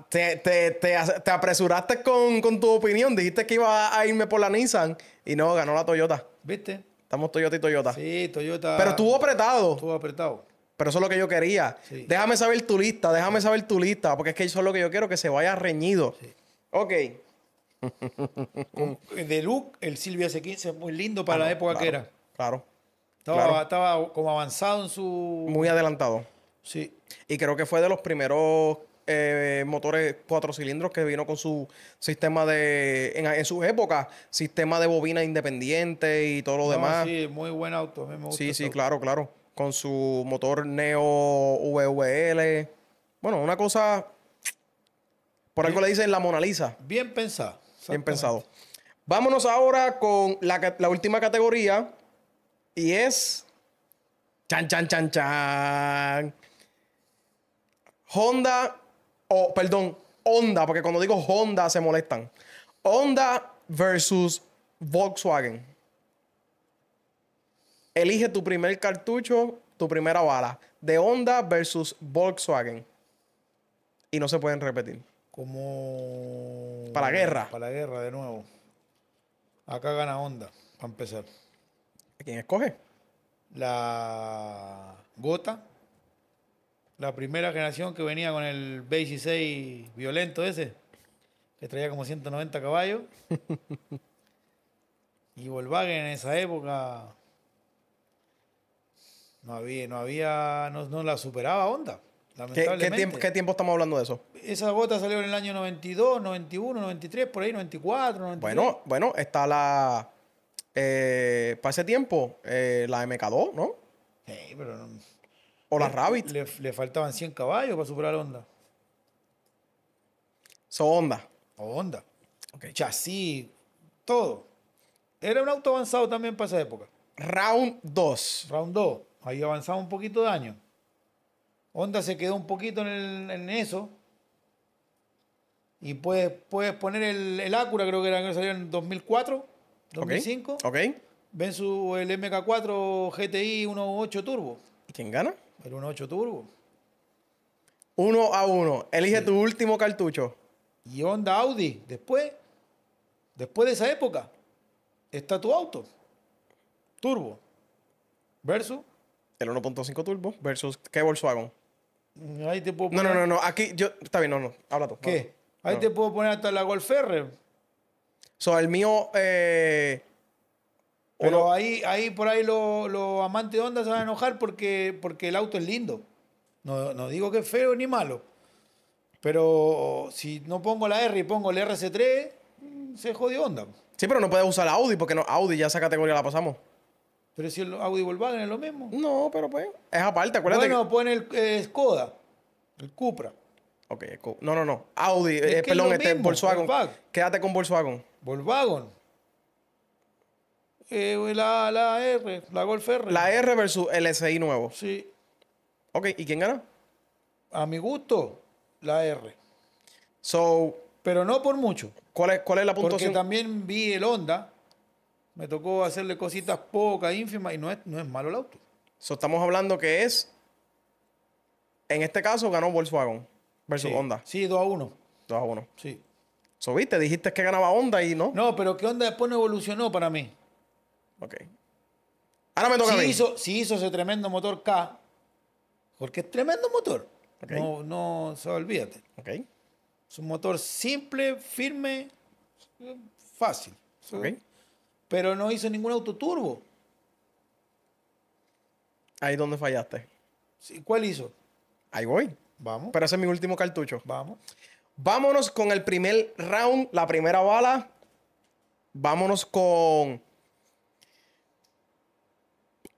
te, apresuraste con, tu opinión, dijiste que iba a irme por la Nissan y no, ganó la Toyota. ¿Viste? Estamos Toyota y Toyota. Sí, Toyota. Pero estuvo apretado. Estuvo apretado. Pero eso es lo que yo quería. Déjame saber tu lista, déjame saber tu lista, porque es que eso es lo que yo quiero, que se vaya reñido. Sí. Ok. de look, el Silvia S15 es muy lindo para la ah, época que era. Claro. Estaba, como avanzado en su... Muy adelantado. Sí. Y creo que fue de los primeros eh, motores cuatro cilindros que vino con su sistema de, en, en sus épocas, sistema de bobina independiente y todo lo demás. Sí, muy buen auto, Sí, sí, claro, claro. Con su motor Neo VVL. Bueno, una cosa, por algo le dicen la Mona Lisa. Bien pensado. Bien pensado. Vámonos ahora con la, la última categoría, y es. Chan, chan, chan, chan. Honda. O, perdón, Honda, porque cuando digo Honda se molestan. Honda versus Volkswagen. Elige tu primer cartucho, tu primera bala. De Honda versus Volkswagen. Y no se pueden repetir. Como. Para la guerra. Para la guerra, de nuevo. Acá gana Honda, para empezar quién escoge? La Gota, la primera generación que venía con el B16 violento ese, que traía como 190 caballos. y Volkswagen en esa época no había, no había, no, la superaba onda. ¿Qué, tiempo, estamos hablando de eso? Esa gota salió en el año 92, 91, 93, por ahí, 94, 93. Bueno, bueno, está la, eh, para ese tiempo, eh, la MK2, ¿no? Sí, pero O la Rabbit. Le, faltaban 100 caballos para superar Honda. son Honda. O Honda. Okay. Chasis, todo. Era un auto avanzado también para esa época. Round 2. Round 2. Ahí avanzaba un poquito de año. Honda se quedó un poquito en, eso. Y puedes, puedes poner el, el Acura, creo que era que salió en 2004 2005. Ok. Ven su, el MK4 GTI 1.8 Turbo. ¿Quién gana? El 1.8 Turbo. 1 a 1. Elige tu último cartucho. Y Honda Audi. Después, después de esa época, está tu auto. Turbo. Versus. El 1.5 Turbo versus ¿qué Volkswagen? Ahí te puedo poner... No, no, no, Aquí yo. Está bien, no, no. Habla tú. ¿Qué? Ahí te puedo poner hasta la Golf R. So, el mío. Eh, pero ahí, ahí por ahí los amantes de Honda se van a enojar porque, porque el auto es lindo. No, digo que es feo ni malo. Pero si no pongo la R y pongo el RC3, se jodió Honda. Sí, pero no puedes usar Audi porque no, Audi ya esa categoría la pasamos. Pero si el Audi Volkswagen es lo mismo. No, pero pues. Es aparte, acuérdate. Bueno, pone el eh, Skoda, el Cupra. Ok, no, no, no. Audi, es eh, perdón, este Volkswagen. Quédate con Volkswagen. Volkswagen. Eh, la, R, la Golf R. La R versus el SI nuevo. Sí. Ok, ¿y quién gana? A mi gusto, la R. So, Pero no por mucho. ¿Cuál es, cuál es la puntuación? Porque también vi el Honda. Me tocó hacerle cositas pocas, ínfimas, y no es, no es malo el auto. estamos hablando que es. En este caso ganó Volkswagen versus Honda. Sí, 2 a 1. 2 a 1. Sí. ¿Viste? dijiste que ganaba onda y no. No, pero qué onda después no evolucionó para mí. Ok. Ahora me toca a mí. Hizo, si hizo ese tremendo motor K, porque es tremendo motor. No, no, no olvídate. Ok. Es un motor simple, firme, fácil. Ok. Pero no hizo ningún autoturbo. Ahí donde fallaste. Sí, ¿Cuál hizo? Ahí voy. Vamos. Pero ese es mi último cartucho. Vamos. Vámonos con el primer round, la primera bala. Vámonos con.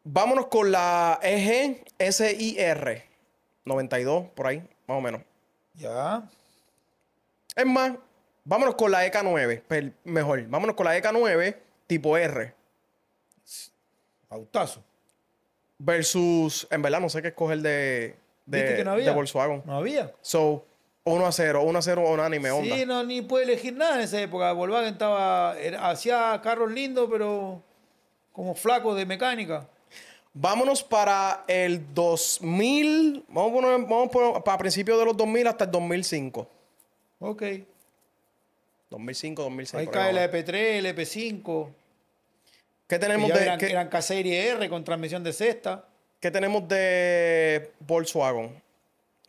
Vámonos con la EG SIR 92, por ahí, más o menos. Ya. Es más, vámonos con la EK9, mejor. Vámonos con la EK9 tipo R. Autazo. Versus, en verdad, no sé qué escoger de, de, que no había? de Volkswagen. No había. So, 1 a 0, 1 a 0 unánime, onda. Sí, no, ni puede elegir nada en esa época. Volkswagen estaba, hacía carros lindos, pero como flacos de mecánica. Vámonos para el 2000, vamos, por, vamos poner, para principios de los 2000 hasta el 2005. Ok. 2005, 2006. Ahí cae la EP3, la EP5. ¿Qué tenemos de...? Eran, eran K-Serie R con transmisión de sexta. ¿Qué tenemos de Volkswagen?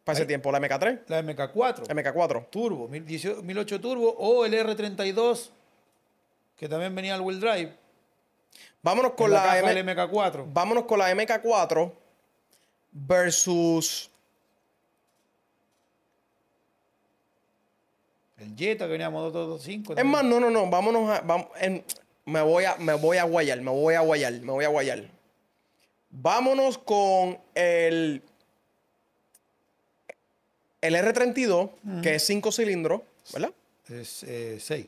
Para ese tiempo, la MK3. La MK4. MK4. Turbo, 1008 Turbo o el R32, que también venía al wheel drive. Vámonos con la, MK4. Vámonos con la MK4 versus El Jetta que venía 225. Es más, no, no, no. Vámonos a. me, voy a me voy a guayar, me voy a guayar, me voy a guayar. Vámonos con el el R32, que es 5 cilindros, ¿verdad? Es eh, seis.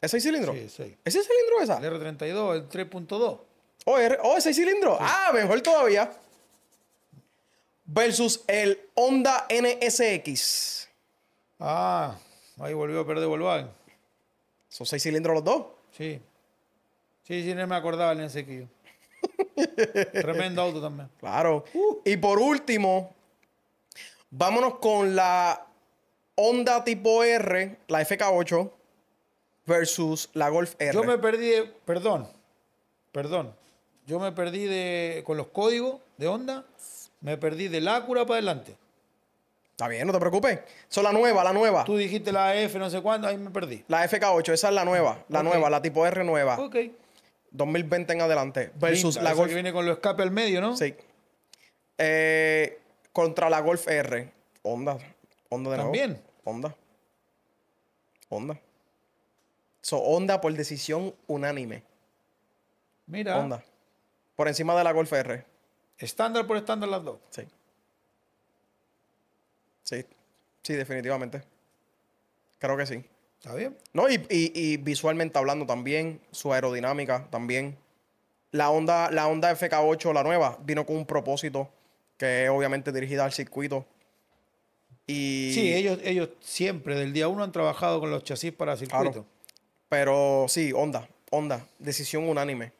¿Es 6 cilindros? Sí, es seis. ¿Es seis cilindros esa? El R32, el 3.2. Oh, oh es 6 cilindros. Ah, mejor todavía. Versus el Honda NSX. Ah, ahí volvió a perder Volkswagen. ¿Son seis cilindros los dos? Sí. Sí, sí, no me acordaba el NSX. Tremendo auto también. Claro. Uh. Y por último, Vámonos con la Honda tipo R, la FK8, versus la Golf R. Yo me perdí de, perdón, perdón. Yo me perdí de, con los códigos de Honda, me perdí de la Acura para adelante. Está bien, no te preocupes. Son la nueva, la nueva. Tú dijiste la F, no sé cuándo, ahí me perdí. La FK8, esa es la nueva, la nueva, la tipo R nueva. Ok. 2020 en adelante. Versus la Golf. que viene con los escape al medio, ¿no? Sí. Eh, contra la Golf R. onda, onda de nuevo. También. Honda. Honda. So, Honda por decisión unánime. Mira. onda, Por encima de la Golf R. Estándar por estándar las dos. Sí. Sí. Sí, definitivamente. Creo que sí. Está bien. No, y, visualmente hablando también, su aerodinámica también. La onda la onda FK8, la nueva, vino con un propósito que obviamente dirigida al circuito. Y... Sí, ellos, ellos siempre, del día uno, han trabajado con los chasis para circuito. Pero sí, onda onda decisión unánime.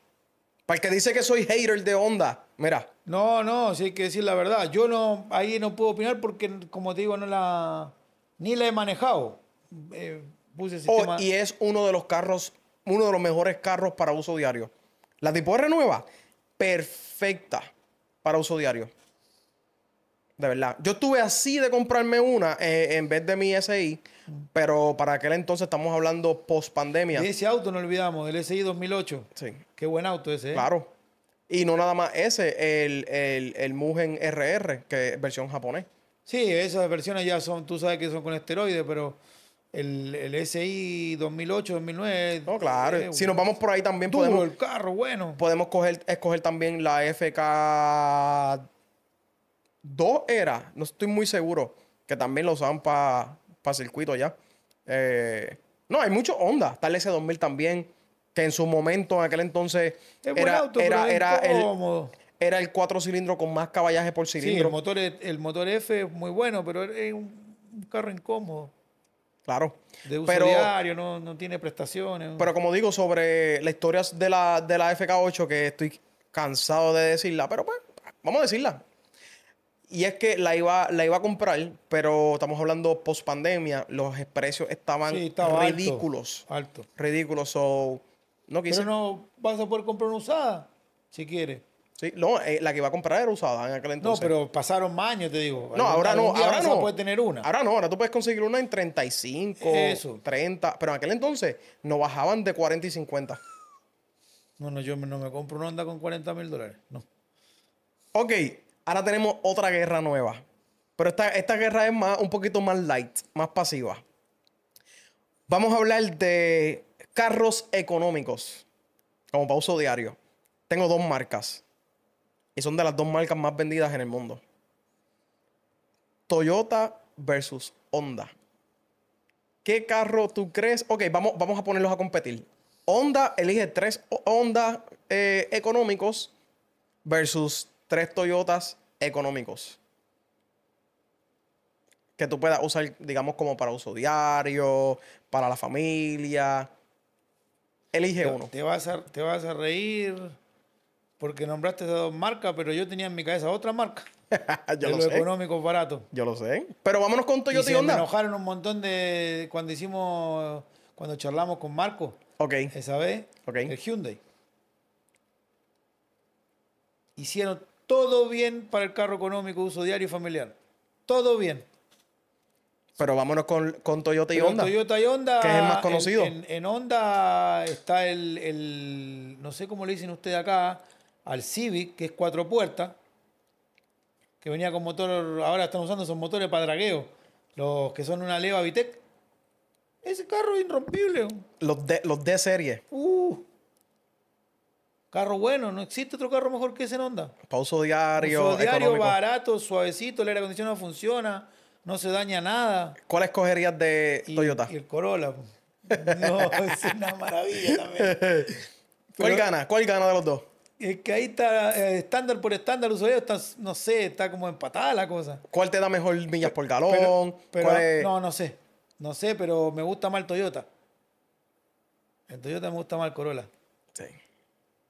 Para el que dice que soy hater de Honda, mira. No, no, sí hay que decir la verdad. Yo no, ahí no puedo opinar porque, como te digo, no la, ni la he manejado. Eh, oh, y es uno de los carros, uno de los mejores carros para uso diario. La tipo R nueva, perfecta para uso diario. De verdad. Yo estuve así de comprarme una eh, en vez de mi SI, pero para aquel entonces estamos hablando post pandemia. Y ese auto no olvidamos, el SI 2008. Sí. Qué buen auto ese. ¿eh? Claro. Y no nada más ese, el, Mugen RR, que es versión japonés. Sí, esas versiones ya son, tú sabes que son con esteroides, pero el, SI 2008, 2009. No, claro. Eh, si nos vamos por ahí también podemos. el carro, bueno. Podemos escoger también la FK dos era, no estoy muy seguro, que también lo usaban para pa circuito ya. Eh, no, hay mucho onda tal ese 2000 también, que en su momento, en aquel entonces, era, el, era el cuatro cilindros con más caballaje por cilindro. Sí, el motor, el motor F es muy bueno, pero es un, carro incómodo. Claro. De uso diario, no, no, tiene prestaciones. Pero como digo, sobre la historia de la, de la FK8, que estoy cansado de decirla, pero pues, vamos a decirla. Y es que la iba, la iba a comprar, pero estamos hablando post pandemia, los precios estaban ridículos. Alto, Ridículos. So, no Pero no vas a poder comprar una usada, si quieres. Sí, no, eh, la que iba a comprar era usada en aquel entonces. No, pero pasaron más años, te digo. No, ahora no, ahora no. puedes tener una. Ahora no, ahora tú puedes conseguir una en 35, 30, pero en aquel entonces no bajaban de 40 y 50. No, no, yo no me compro una onda con 40 mil dólares, no. Ok, Ahora tenemos otra guerra nueva. Pero esta, esta guerra es más, un poquito más light, más pasiva. Vamos a hablar de carros económicos, como para uso diario. Tengo dos marcas. Y son de las dos marcas más vendidas en el mundo. Toyota versus Honda. ¿Qué carro tú crees? Ok, vamos, vamos a ponerlos a competir. Honda elige tres Honda eh, económicos versus tres Toyotas económicos que tú puedas usar, digamos, como para uso diario, para la familia. Elige uno. Te vas, a, te vas a reír porque nombraste esas dos marcas, pero yo tenía en mi cabeza otra marca. yo lo, lo económico barato. Yo lo sé. Pero vámonos con Toyota y, y se Me enojaron un montón de cuando hicimos, cuando charlamos con Marco. Ok. Esa vez. El Hyundai. Hicieron todo bien para el carro económico, uso diario y familiar. Todo bien. Pero vámonos con, con Toyota y Honda. Toyota y Honda. Que es el más conocido. En, Honda está el, No sé cómo le dicen ustedes acá. Al Civic, que es cuatro puertas. Que venía con motor. Ahora están usando son motores para dragueo. Los que son una leva Vitec. Ese carro es irrompible. Los de, los D serie. Uh. Carro bueno, no existe otro carro mejor que ese en Honda. Pauso diario. diario, barato, suavecito, el aire acondicionado funciona, no se daña nada. ¿Cuál escogerías de Toyota? el Corolla. No, es una maravilla también. ¿Cuál gana? ¿Cuál gana de los dos? Es que ahí está eh, estándar por estándar, usuario está, no sé, está como empatada la cosa. ¿Cuál te da mejor millas por galón? Pero, No, no sé. No sé, pero me gusta más el Toyota. El Toyota me gusta más el Corolla. Sí.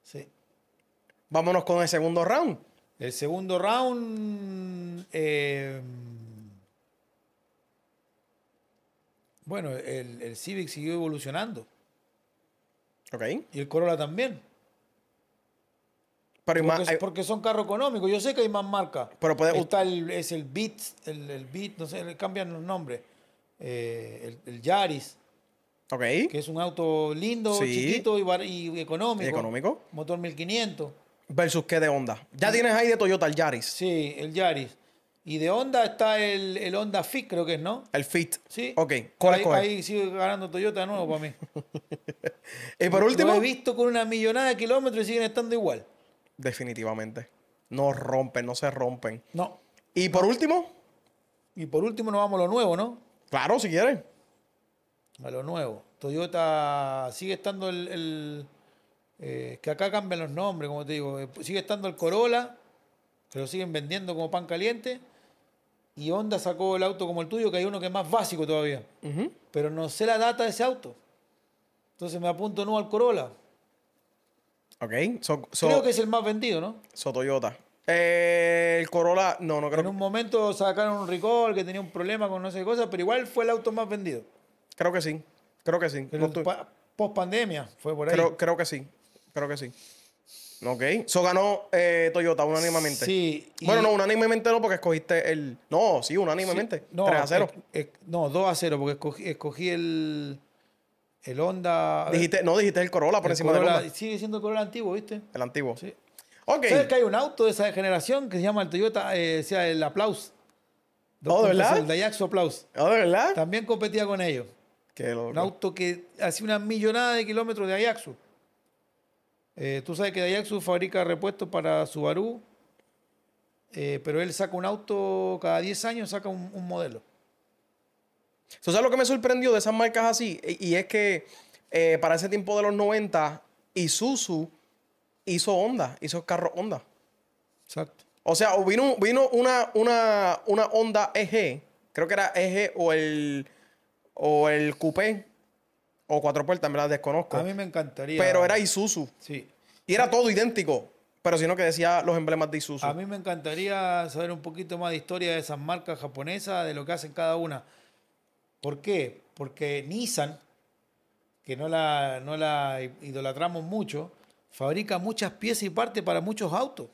Sí. Vámonos con el segundo round. El segundo round. Eh, bueno, el, Civic siguió evolucionando. Ok. Y el Corolla también. Pero porque, porque son carros económicos. Yo sé que hay más marcas. Pero puede, Está el, es el Beat, el, el Beat, no sé, cambian los nombres. Eh, el, el Yaris. Que es un auto lindo, chiquito y, y, económico. económico. Motor 1500. Versus qué de Honda. Ya tienes ahí de Toyota el Yaris. Sí, el Yaris. Y de Honda está el, el Honda Fit, creo que es, ¿no? El Fit. Sí. Ok. ahí, ahí sigue ganando Toyota nuevo para mí. y por último. Lo he visto con una millonada de kilómetros y siguen estando igual. Definitivamente. No rompen, no se rompen. No. Y por último. Y por último nos vamos a lo nuevo, ¿no? Claro, si quieres a lo nuevo. Toyota sigue estando el. Eh, que acá cambian los nombres, como te digo. Eh, sigue estando el Corolla, que lo siguen vendiendo como pan caliente. Y Honda sacó el auto como el tuyo, que hay uno que es más básico todavía. Pero no sé la data de ese auto. Entonces me apunto no al Corolla. Ok. creo que es el más vendido, ¿no? So Toyota. Eh, el Corolla, no, no creo. En un momento sacaron un recall que tenía un problema con no sé qué cosa, pero igual fue el auto más vendido. Creo que sí. Creo que sí. Postpandemia. Post pandemia, fue por ahí. Creo, creo, que sí. Creo que sí. Ok. Eso ganó eh, Toyota unánimemente. Sí. Bueno, no, unánimemente no, porque escogiste el. No, sí, unánimemente. No, 3 a 0. no, 2 a 0, porque escogí, el. El Honda. Dijiste, no, dijiste el Corolla por encima del Honda. Sigue siendo el Corolla antiguo, ¿viste? El antiguo. Sí. Ok. ¿Sabes que hay un auto de esa generación que se llama el Toyota, eh, o sea, el Aplaus? Oh, El Dayaxo Aplaus. Oh, ¿de verdad? También competía con ellos. Un auto que hace una millonada de kilómetros de Ayaxu. Eh, tú sabes que Ajaxu fabrica repuestos para Subaru, eh, pero él saca un auto cada 10 años, saca un, modelo. Eso es lo que me sorprendió de esas marcas así, y, es que eh, para ese tiempo de los 90, Isuzu hizo onda, hizo carro onda. Exacto. O sea, vino, vino una, una, una Honda EG, creo que era EG o el o el coupé o cuatro puertas, me las desconozco. A mí me encantaría. Pero era Isuzu. Sí. Y era todo idéntico, pero sino que decía los emblemas de Isuzu. A mí me encantaría saber un poquito más de historia de esas marcas japonesas, de lo que hacen cada una. ¿Por qué? Porque Nissan, que no la, la idolatramos mucho, fabrica muchas piezas y partes para muchos autos.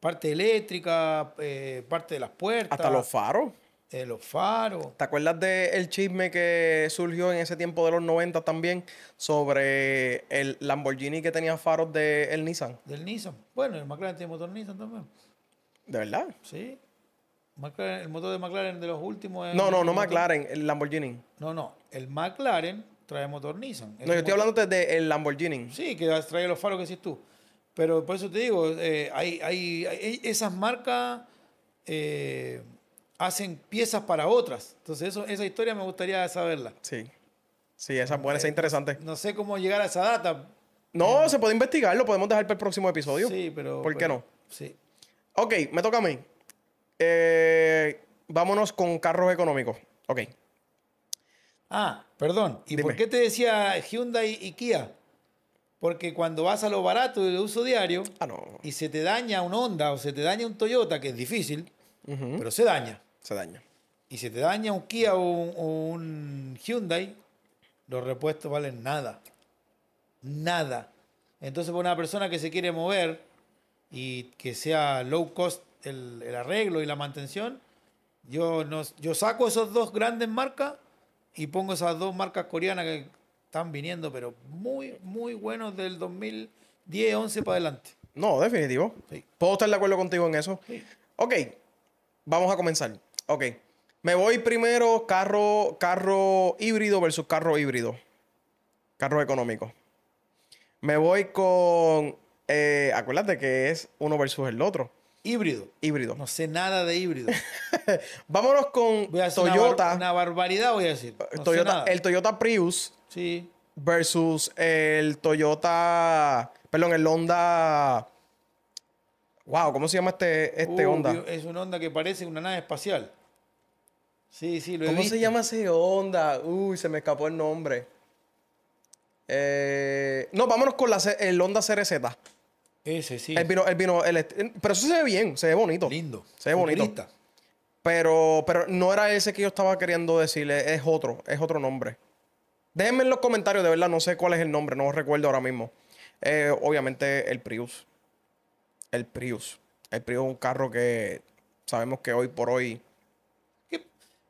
Parte eléctrica, eh, parte de las puertas. Hasta los faros el eh, los faros. ¿Te acuerdas del chisme que surgió en ese tiempo de los 90 también sobre el Lamborghini que tenía faros del Nissan? Del Nissan. Bueno, el McLaren tiene motor Nissan también. ¿De verdad? Sí. el motor de McLaren de los últimos. no, no, no McLaren, el Lamborghini. No, no. El McLaren trae motor Nissan. no, yo estoy hablando del el Lamborghini. Sí, que trae los faros que decís tú. Pero por eso te digo, eh, hay, hay, hay, esas marcas. Eh, hacen piezas para otras. Entonces, esa historia me gustaría saberla. Sí. Sí, esa puede buena, esa eh, interesante. No sé cómo llegar a esa data. No, eh, se puede investigar, lo podemos dejar para el próximo episodio. Sí, pero. ¿Por qué no? Sí. Ok, me toca a mí. Eh, vámonos con carros económicos. Ok. Ah, perdón. ¿Y por qué te decía Hyundai y Kia? Porque cuando vas a lo barato y lo uso diario ah, no. y se te daña un Honda o se te daña un Toyota, que es difícil, pero se daña. Se daña. Y si te daña un Kia o un, Hyundai, los repuestos valen nada. Nada. Entonces, para una persona que se quiere mover y que sea low cost el, arreglo y la mantención, yo, nos, yo saco esos dos grandes marcas y pongo esas dos marcas coreanas que están viniendo, pero muy, muy buenos del 2010, 11 para adelante. No, definitivo. Puedo estar de acuerdo contigo en eso. Sí. Ok, vamos a comenzar. Ok. Me voy primero carro, carro híbrido versus carro híbrido. Carro económico. Me voy con. Eh, acuérdate que es uno versus el otro. Híbrido. Híbrido. No sé nada de híbrido. Vámonos con Toyota. Una, barbaridad voy a decir. el Toyota Prius. Sí. Versus el Toyota. Perdón, el Honda Wow, ¿cómo se llama este, este uh, Es una onda que parece una nave espacial. Sí, sí, lo he ¿Cómo se llama ese onda? Uy, se me escapó el nombre. Eh, no, vámonos con el onda CRZ. Ese, sí. vino, pero eso se ve bien, se ve bonito. Lindo. Se ve bonito. Pero, pero no era ese que yo estaba queriendo decirle, es otro, es otro nombre. Déjenme en los comentarios, de verdad, no sé cuál es el nombre, no recuerdo ahora mismo. Eh, obviamente el Prius el Prius. El Prius es un carro que sabemos que hoy por hoy.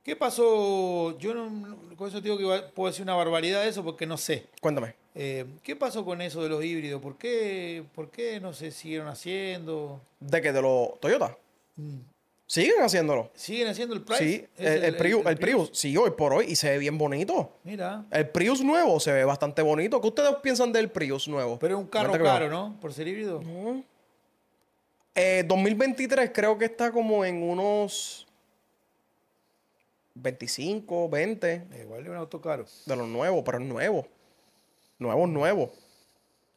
¿Qué, pasó? Yo no, con eso digo que puede puedo decir una barbaridad de eso porque no sé. Cuéntame. Eh, ¿Qué pasó con eso de los híbridos? ¿Por qué, ¿Por qué no se siguieron haciendo? ¿De qué? ¿De los Toyota? Mm. Siguen haciéndolo. Siguen haciendo el Prius. Sí, el, Prius, el, Prius, sí, hoy por hoy y se ve bien bonito. Mira. El Prius nuevo se ve bastante bonito. ¿Qué ustedes piensan del Prius nuevo? Pero es un carro caro, ¿no? Por ser híbrido. No. 2023 eh, creo que está como en unos 25, 20. Igual de un auto caro. De los nuevos, pero es nuevo. Nuevo, nuevo.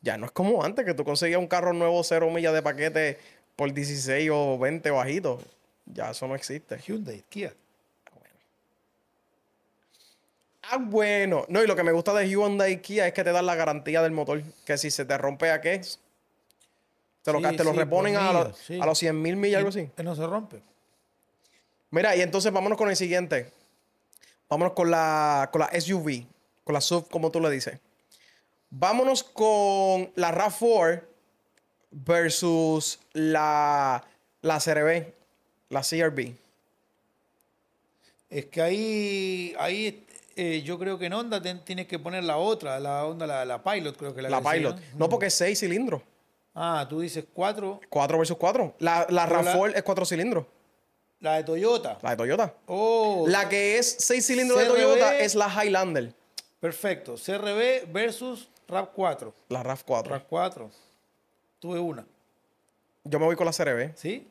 Ya no es como antes que tú conseguías un carro nuevo, cero millas de paquete por 16 o 20 bajitos. Ya eso no existe. Hyundai, Kia. Ah, bueno. No, y lo que me gusta de Hyundai y Kia es que te dan la garantía del motor. Que si se te rompe a qué, te lo, lo reponen a, los, a, los 100 mil millas, algo así. no se rompe. Mira, y entonces vámonos con el siguiente. Vámonos con la, con SUV, con la SUV, como tú le dices. Vámonos con la RAV4 versus la, la CRB, la CRB. Es que ahí, ahí eh, yo creo que en Honda tienes que poner la otra, la onda la, la Pilot, creo que la La Pilot. ¿no? no, porque es seis cilindros. Ah, tú dices cuatro. Cuatro versus cuatro. La, la RAV4 es cuatro cilindros. La de Toyota. La de Toyota. Oh. La que es seis cilindros de Toyota es la Highlander. Perfecto. CRB versus RAV4. La RAV4. RAV4. Tuve una. Yo me voy con la CRB. ¿Sí?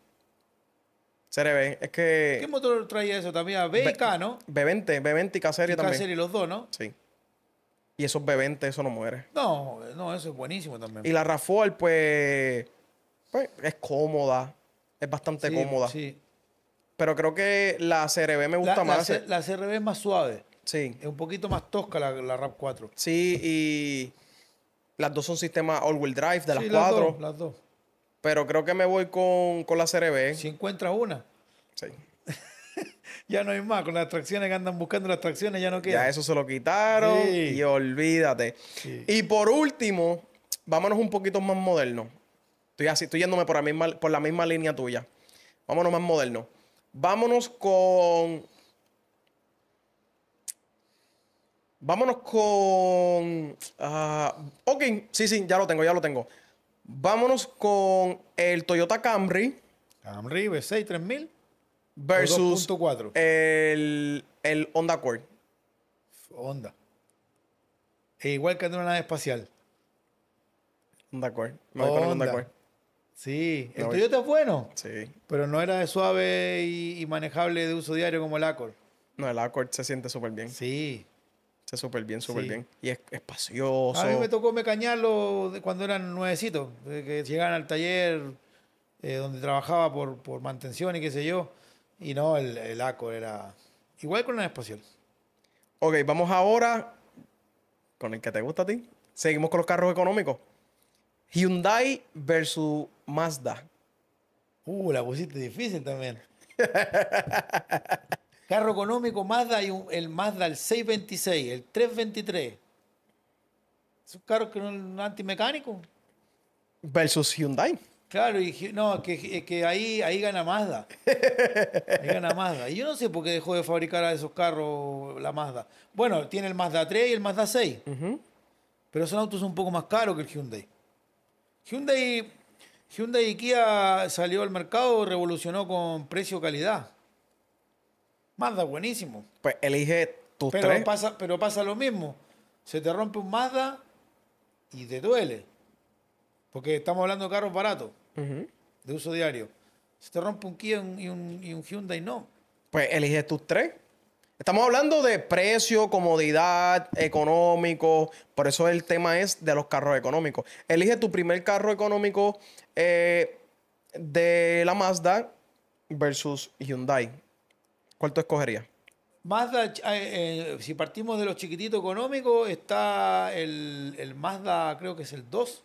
CRB. Es que. ¿Qué motor traía eso también? B y K, ¿no? B20, B20 y K serie también. K serie, los dos, ¿no? Sí. Y esos bebentes, eso no muere. No, no, eso es buenísimo también. Y la Rafael, pues, pues es cómoda. Es bastante cómoda. Sí. Pero creo que la CRB me gusta más. La, CRB es más suave. Sí. Es un poquito más tosca la, la RAP 4. Sí, y las dos son sistemas all-wheel drive de las cuatro. Las dos, las dos. Pero creo que me voy con, con la CRB. Si encuentras una. Sí. ya no hay más. Con las atracciones que andan buscando las atracciones, ya no queda. Ya eso se lo quitaron y olvídate. Y por último, vámonos un poquito más moderno. Estoy así, estoy yéndome por la misma, por la misma línea tuya. Vámonos más moderno. Vámonos con. Vámonos con. Ah, ok, sí, sí, ya lo tengo, ya lo tengo. Vámonos con el Toyota Camry. Camry V6 3000 versus el, el Honda Accord. Honda. E igual que en una nave espacial. Honda Accord. Honda Sí, el Toyota es bueno. Sí. Pero no era de suave y, manejable de uso diario como el Accord. No, el Accord se siente súper bien. Sí. Se súper bien, súper bien. Y es espacioso. A mí me tocó me cañarlo cuando eran nuevecitos, que llegaban al taller eh, donde trabajaba por, por mantención y qué sé yo. Y no, el, el ACO era igual con la espacial. Ok, vamos ahora con el que te gusta a ti. Seguimos con los carros económicos. Hyundai versus Mazda. Uh, la pusiste difícil también. Carro económico Mazda y el Mazda el 626, el 323. Es un carro que no es un antimecánico. Versus Hyundai. Claro, y no, que, que ahí, ahí gana Mazda. Ahí gana Mazda. Y yo no sé por qué dejó de fabricar a esos carros la Mazda. Bueno, tiene el Mazda 3 y el Mazda 6. Pero son autos un poco más caros que el Hyundai. Hyundai, Hyundai y Kia salió al mercado, revolucionó con precio-calidad. Mazda, buenísimo. Pues elige tus pero Pasa, pero pasa lo mismo. Se te rompe un Mazda y te duele porque estamos hablando de carros baratos, de uso diario. Si te rompe un Kia y un, Hyundai, no. Pues elige tus tres. Estamos hablando de precio, comodidad, económico. Por eso el tema es de los carros económicos. Elige tu primer carro económico eh, de la Mazda versus Hyundai. ¿Cuál tú escogerías? Mazda, eh, eh, si partimos de los chiquititos económicos, está el, el, Mazda, creo que es el 2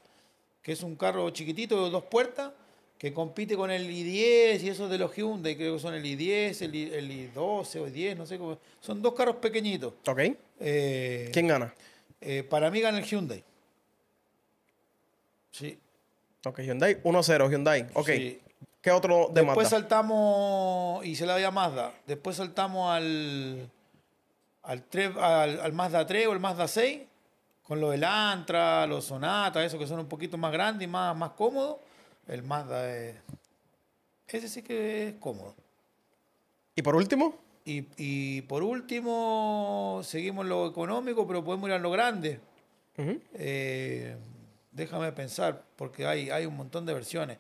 que es un carro chiquitito dos puertas que compite con el i10 y esos de los Hyundai, creo que son el i10, el, I, 12 o i10, no sé cómo. Son dos carros pequeñitos. Ok. Eh, ¿Quién gana? Eh, para mí gana el Hyundai. Sí. Ok, Hyundai 1-0, Hyundai. Ok. ¿Qué otro de Después Mazda? saltamos, y se la a Mazda. Después saltamos al, al, al, al Mazda 3 o el Mazda 6 con lo del los Sonatas, eso que son un poquito más grandes y más, más cómodos, el Mazda es... Ese sí que es cómodo. ¿Y por último? Y, por último, seguimos lo económico, pero podemos ir a lo grande. Eh, déjame pensar, porque hay, hay un montón de versiones.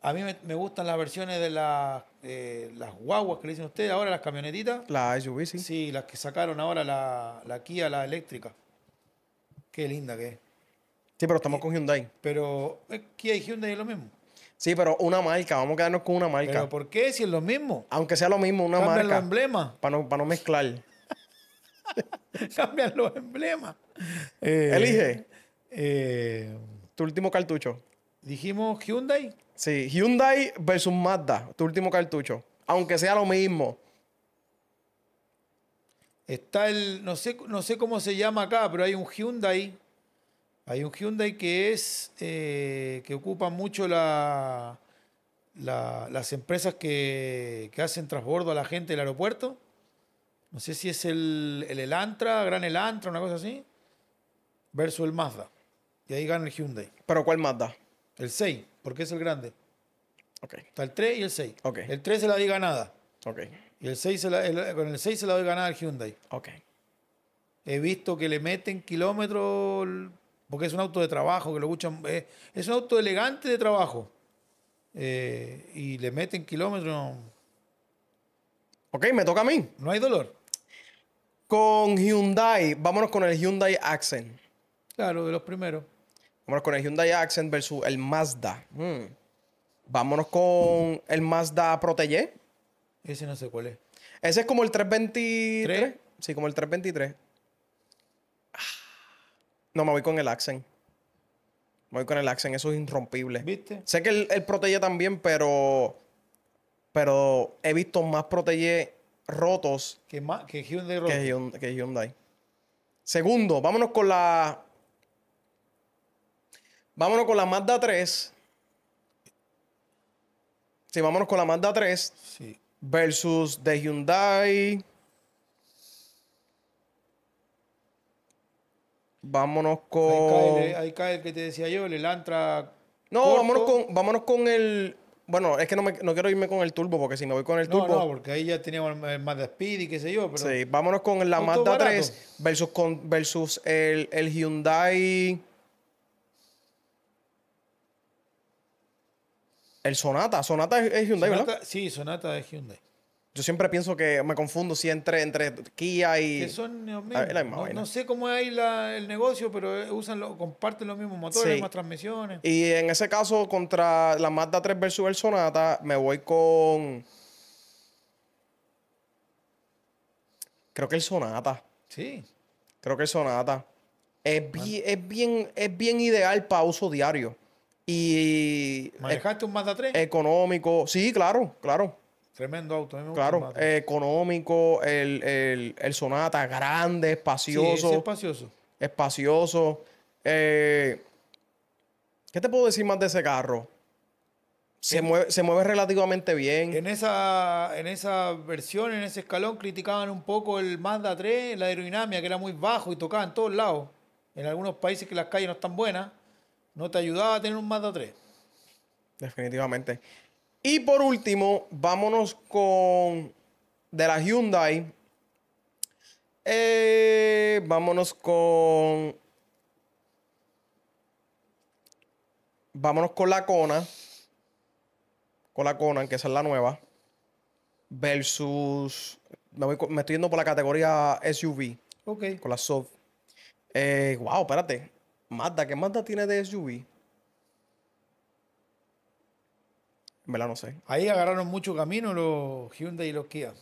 A mí me, gustan las versiones de las, eh, las guaguas que le dicen ustedes ahora, las camionetitas. las SUV, sí. Sí, las que sacaron ahora la Kia, la eléctrica. Qué linda que es. Sí, pero estamos eh, con Hyundai. Pero aquí eh, y Hyundai es lo mismo. Sí, pero una marca, vamos a quedarnos con una marca. ¿Pero por qué? Si es lo mismo. Aunque sea lo mismo, una marca. Cambian los emblemas. Para no, mezclar. Cambian los emblemas. Elige. Eh, tu último cartucho. Dijimos Hyundai. Sí, Hyundai versus Mazda, tu último cartucho. Aunque sea lo mismo. Está el, no sé, no sé cómo se llama acá, pero hay un Hyundai. Hay un Hyundai que es, eh, que ocupa mucho la, las empresas que, hacen transbordo a la gente del aeropuerto. No sé si es el, Elantra, Gran Elantra, una cosa así, versus el Mazda. Y ahí gana el Hyundai. ¿Pero cuál Mazda? El 6, porque es el grande. Okay. Está el 3 y el 6. Okay. El 3 se la diga nada. Okay. Y el 6 se con el 6 se la doy ganar al Hyundai. Ok. He visto que le meten kilómetros porque es un auto de trabajo, que lo escuchan. Es, un auto elegante de trabajo. Eh, y le meten kilómetros. Ok, me toca a mí. No hay dolor. Con Hyundai, vámonos con el Hyundai Accent. Claro, de los primeros. Vámonos con el Hyundai Accent versus el Mazda. Mm. Vámonos con el Mazda Protege ese no sé cuál es. Ese es como el 323. Sí, como el 323. No, me voy con el Accent. Me voy con el Accent, eso es irrompible. ¿Viste? Sé que el, Protege también, pero. Pero he visto más Protege rotos. Que, más, que Hyundai rotos. Que Hyundai, que Hyundai. Segundo, vámonos con la. Vámonos con la Mazda 3. Sí, vámonos con la Mazda 3. Sí versus de Hyundai. Vámonos con. Ahí cae, el que te decía yo, el Elantra. No, vámonos con, vámonos con el. Bueno, es que no, quiero irme con el turbo, porque si no voy con el turbo. No, porque ahí ya teníamos eh, el Mazda Speed y qué sé yo. sí, vámonos con la Mazda 3 versus, con, versus el, el Hyundai. El Sonata. Sonata es, Hyundai, ¿verdad? Sí, Sonata es Hyundai. Yo siempre pienso que me confundo si entre, Kia y. Que son no, sé cómo es ahí el negocio, pero eh, usan lo, comparten los mismos motores, las mismas transmisiones. Y en ese caso, contra la Mazda 3 versus el Sonata, me voy con. Creo que el Sonata. Sí. Creo que el Sonata. es, bien, es bien ideal para uso diario. Y. ¿Manejaste un Mazda 3? Económico. Sí, claro, claro. Tremendo auto. claro, económico, el, Sonata grande, espacioso. Sí, espacioso. Espacioso. Eh, ¿Qué te puedo decir más de ese carro? Se, mueve, relativamente bien. En esa, en esa versión, en ese escalón, criticaban un poco el Mazda 3, la aerodinámica, que era muy bajo y tocaba en todos lados. En algunos países que las calles no están buenas no te ayudaba a tener un Mazda 3. Definitivamente. Y por último, vámonos con de la Hyundai. Eh, vámonos con. Vámonos con la Kona. Con la Kona, que esa es la nueva. Versus. Me, voy, estoy yendo por la categoría SUV. Ok. Con la SUV. Eh, wow, espérate. Mazda, ¿qué Mazda tiene de SUV? En verdad no sé. Ahí agarraron mucho camino los Hyundai y los Kia.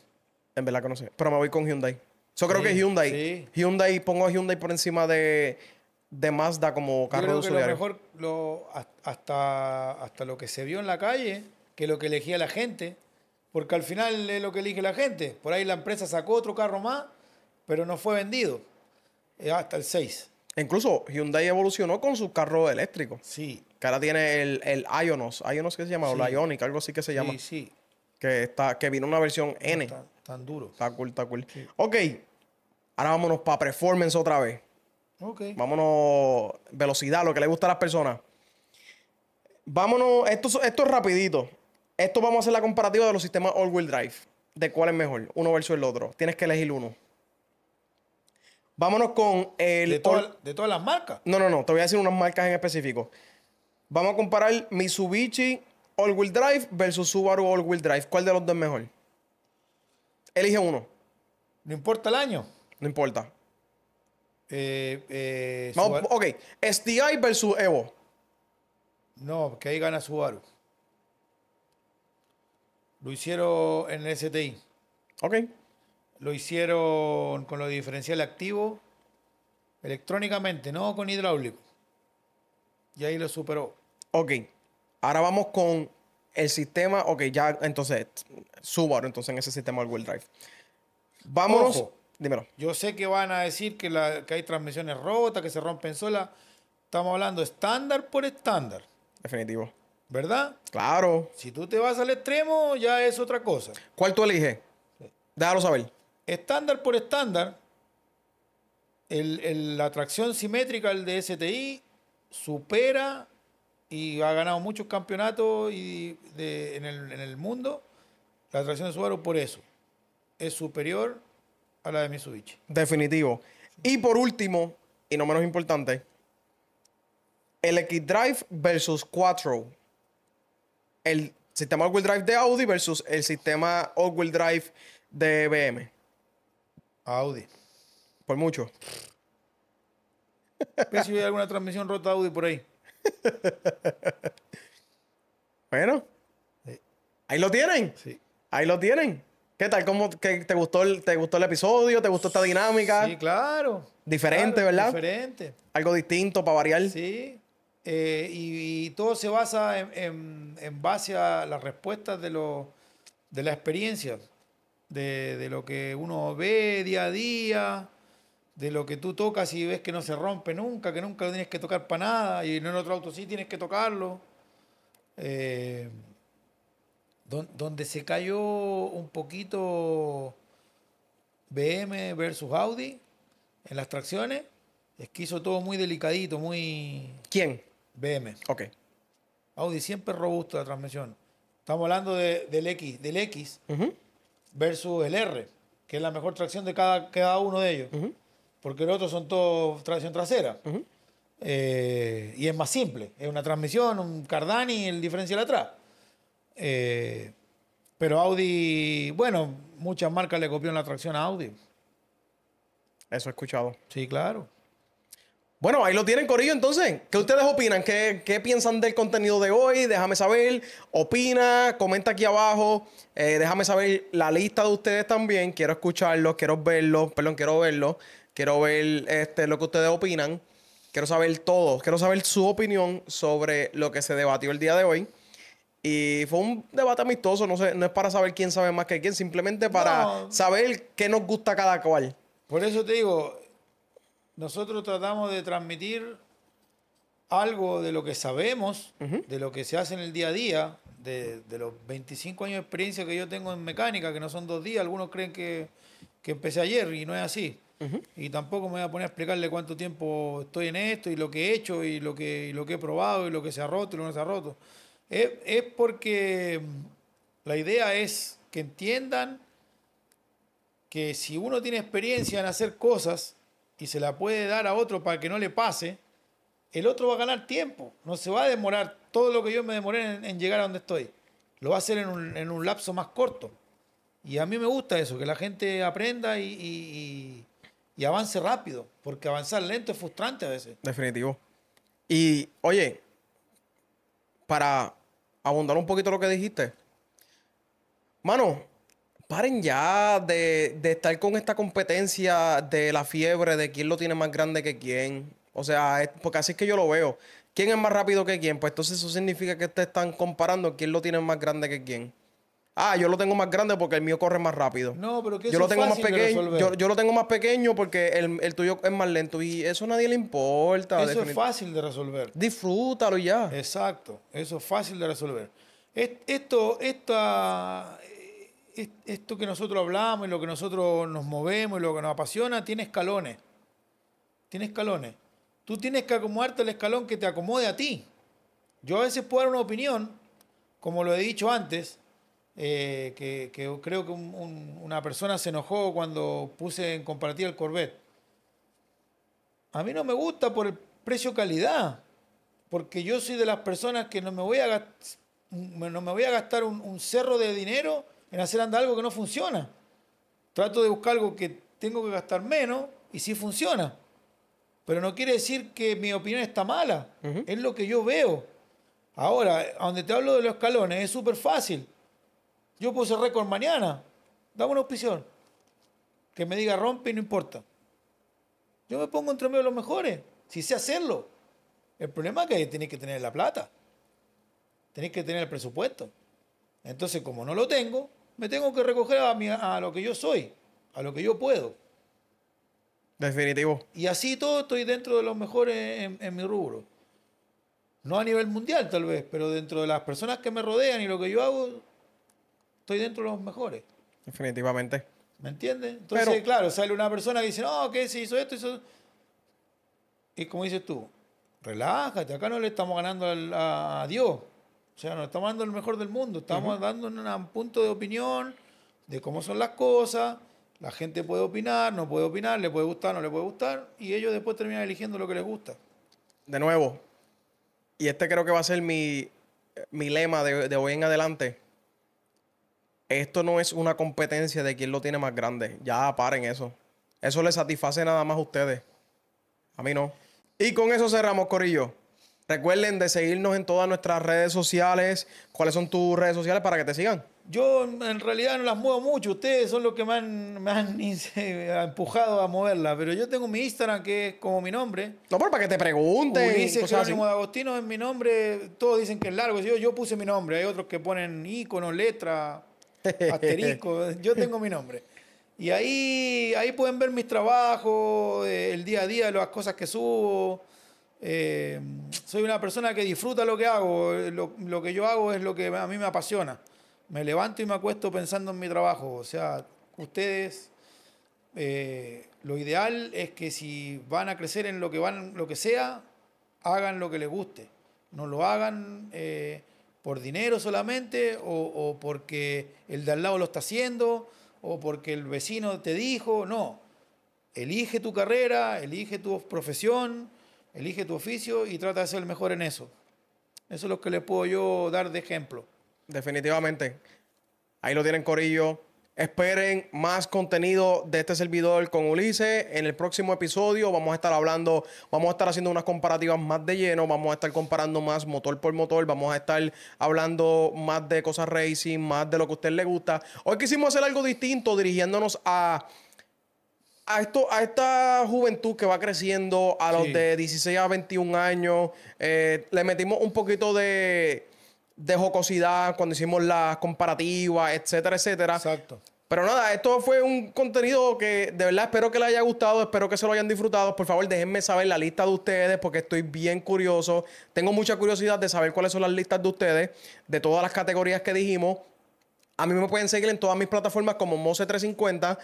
En verdad que no sé. Pero me voy con Hyundai. Yo creo que que Hyundai. Sí. Hyundai, pongo a Hyundai por encima de, de Mazda como carro Yo creo que de lo mejor, lo, hasta, hasta lo que se vio en la calle, que lo que elegía la gente. Porque al final es lo que elige la gente. Por ahí la empresa sacó otro carro más, pero no fue vendido. Hasta el 6. Incluso Hyundai evolucionó con su carro eléctrico. Sí. Que ahora tiene el, el Ionos. Ionos que se llama, o la Ionic, algo así que se llama. Sí, sí. Que, está, que vino una versión N. Tan, duro. Está cool, está cool. Ok. Ahora vámonos para performance otra vez. Ok. Vámonos. Velocidad, lo que le gusta a las personas. Vámonos. Esto, esto es rapidito. Esto vamos a hacer la comparativa de los sistemas all-wheel drive. De cuál es mejor, uno versus el otro. Tienes que elegir uno. Vámonos con el. De, todas las marcas. No, no, no. Te voy a decir unas marcas en específico. Vamos a comparar Mitsubishi All-Wheel Drive versus Subaru All-Wheel Drive. ¿Cuál de los dos es mejor? Elige uno. No importa el año. No importa. Eh, eh, ok. STI versus Evo. No, que ahí gana Subaru. Lo hicieron en STI. Ok. Lo hicieron con lo diferencial activo, electrónicamente, no con hidráulico. Y ahí lo superó. Ok, ahora vamos con el sistema. Ok, ya entonces, Subaru, entonces en ese sistema el wheel drive. Vámonos. dímelo. Yo sé que van a decir que, hay transmisiones rotas, que se rompen solas. Estamos hablando estándar por estándar. Definitivo. ¿Verdad? Claro. Si tú te vas al extremo, ya es otra cosa. ¿Cuál tú eliges? Déjalo saber. Estándar por estándar, la tracción simétrica del STI supera y ha ganado muchos campeonatos y en, el, mundo. La tracción de Subaru por eso es superior a la de Mitsubishi. Definitivo. Y por último, y no menos importante, el X-Drive versus Quattro El sistema all drive de Audi versus el sistema all drive de BMW Audi. Por mucho. ¿Ves si hay alguna transmisión rota Audi por ahí? bueno. Ahí lo tienen. Sí. Ahí lo tienen. ¿Qué tal? ¿Cómo que te, gustó el, te gustó el episodio? ¿Te gustó esta dinámica? Sí, claro. Diferente, ¿verdad? Diferente. Algo distinto para variar. Sí. Eh, y, todo se basa en, base a las respuestas de, la de las experiencias de, lo que uno ve día a día, de lo que tú tocas y ves que no se rompe nunca, que nunca lo tienes que tocar para nada, y en otro auto sí tienes que tocarlo. Eh, donde se cayó un poquito BM versus Audi en las tracciones, es que hizo todo muy delicadito, muy... ¿Quién? BM. Ok. Audi siempre robusto la transmisión. Estamos hablando del X, del X versus el R, que es la mejor tracción de cada, cada uno de ellos. Porque los otros son todos tracción trasera. Eh, y es más simple. Es una transmisión, un Cardani, el diferencial atrás. Eh, pero Audi, bueno, muchas marcas le copian la tracción a Audi. Eso he escuchado. Sí, claro. Bueno, ahí lo tienen, Corillo, entonces. ¿Qué ustedes opinan? ¿Qué, piensan del contenido de hoy? Déjame saber. Opina, comenta aquí abajo. Eh, déjame saber la lista de ustedes también. Quiero escucharlos, quiero verlos. Perdón, quiero verlos. Quiero ver este, lo que ustedes opinan. Quiero saber todo. Quiero saber su opinión sobre lo que se debatió el día de hoy. Y fue un debate amistoso. No, sé, no es para saber quién sabe más que quién, simplemente para saber qué nos gusta cada cual. Por eso te digo, nosotros tratamos de transmitir algo de lo que sabemos, de lo que se hace en el día a día, de, los 25 años de experiencia que yo tengo en mecánica, que no son dos días, algunos creen que, que empecé ayer y no es así. Y tampoco me voy a poner a explicarle cuánto tiempo estoy en esto y lo que he hecho y lo que, lo que he probado y lo que se ha roto y lo que no se ha roto. Es, es porque la idea es que entiendan que si uno tiene experiencia en hacer cosas, y se la puede dar a otro para que no le pase, el otro va a ganar tiempo. No se va a demorar todo lo que yo me demoré en, llegar a donde estoy. Lo va a hacer en un, lapso más corto. Y a mí me gusta eso, que la gente aprenda y, y avance rápido, porque avanzar lento es frustrante a veces. Definitivo. Y oye, para abundar un poquito lo que dijiste, mano, paren ya de, estar con esta competencia de la fiebre de quién lo tiene más grande que quién. O sea, porque así es que yo lo veo. ¿Quién es más rápido que quién? Pues entonces eso significa que te están comparando quién lo tiene más grande que quién. Ah, yo lo tengo más grande porque el mío corre más rápido. No, pero que yo lo tengo más pequeño. Yo, lo tengo más pequeño porque el, el, tuyo es más lento y eso a nadie le importa. Eso es fácil de resolver. Disfrútalo ya. Exacto, eso es fácil de resolver. Esto, esta, esto que nosotros hablamos y lo que nosotros nos movemos y lo que nos apasiona tiene escalones. Tiene escalones. Tú tienes que acomodarte el escalón que te acomode a ti. Yo a veces puedo dar una opinión, como lo he dicho antes, eh, que, creo que una persona se enojó cuando puse en compartir el Corvette. A mí no me gusta por el precio-calidad, porque yo soy de las personas que no me voy a, no me voy a gastar un cerro de dinero en hacer andar algo que no funciona. Trato de buscar algo que tengo que gastar menos y sí funciona. Pero no quiere decir que mi opinión está mala. Es lo que yo veo. Ahora, donde te hablo de los escalones, es súper fácil. Yo puse récord mañana. Dame una opción. Que me diga rompe y no importa. Yo me pongo entre medio de los mejores. Si sé hacerlo. El problema es que tenés que tener la plata. Tenés que tener el presupuesto. Entonces, como no lo tengo, me tengo que recoger a, mi, a lo que yo soy, a lo que yo puedo. Definitivo. Y así todo estoy dentro de los mejores en, mi rubro. No a nivel mundial tal vez, pero dentro de las personas que me rodean y lo que yo hago, estoy dentro de los mejores. Definitivamente. ¿Me entiendes? Entonces, claro, sale una persona que dice, no, que se hizo esto, eso Y como dices tú, relájate, acá no le estamos ganando a Dios. O sea, no estamos dando el mejor del mundo, estamos dando un punto de opinión de cómo son las cosas. La gente puede opinar, no puede opinar, le puede gustar, no le puede gustar, y ellos después terminan eligiendo lo que les gusta. De nuevo, y este creo que va a ser mi, mi lema de, de, hoy en adelante. Esto no es una competencia de quién lo tiene más grande. Ya paren eso. Eso le satisface nada más a ustedes. A mí no. Y con eso cerramos, Corillo. Recuerden de seguirnos en todas nuestras redes sociales. ¿Cuáles son tus redes sociales para que te sigan? Yo en realidad no las muevo mucho. Ustedes son los que me han, eh, empujado a moverlas. Pero yo tengo mi Instagram que es como mi nombre. No, pero para que te pregunten. Ulises Jerónimo de Agostino es mi nombre. Todos dicen que es largo. Yo, yo puse mi nombre. Hay otros que ponen ícono, letra, asterisco. yo tengo mi nombre. Y ahí, ahí pueden ver mis trabajos, eh, el día a día, las cosas que subo eh, soy una persona que disfruta lo que hago, lo, que yo hago es lo que a mí me apasiona. Me levanto y me acuesto pensando en mi trabajo. O sea, ustedes, eh, lo ideal es que si van a crecer en lo que, van, lo que sea, hagan lo que les guste. No lo hagan eh, por dinero solamente o, o porque el de al lado lo está haciendo o porque el vecino te dijo, no. Elige tu carrera, elige tu profesión, Elige tu oficio y trata de ser el mejor en eso. Eso es lo que le puedo yo dar de ejemplo. Definitivamente. Ahí lo tienen, Corillo. Esperen más contenido de este servidor con Ulises. En el próximo episodio vamos a estar hablando, vamos a estar haciendo unas comparativas más de lleno, vamos a estar comparando más motor por motor, vamos a estar hablando más de cosas racing, más de lo que a usted le gusta. Hoy quisimos hacer algo distinto dirigiéndonos a a, esto, a esta juventud que va creciendo a los de 16 a 21 años, eh, le metimos un poquito de, de jocosidad cuando hicimos las comparativas, etcétera, etcétera. Exacto. Pero nada, esto fue un contenido que de verdad espero que les haya gustado, espero que se lo hayan disfrutado. Por favor, déjenme saber la lista de ustedes porque estoy bien curioso. Tengo mucha curiosidad de saber cuáles son las listas de ustedes, de todas las categorías que dijimos. A mí me pueden seguir en todas mis plataformas como Mose350.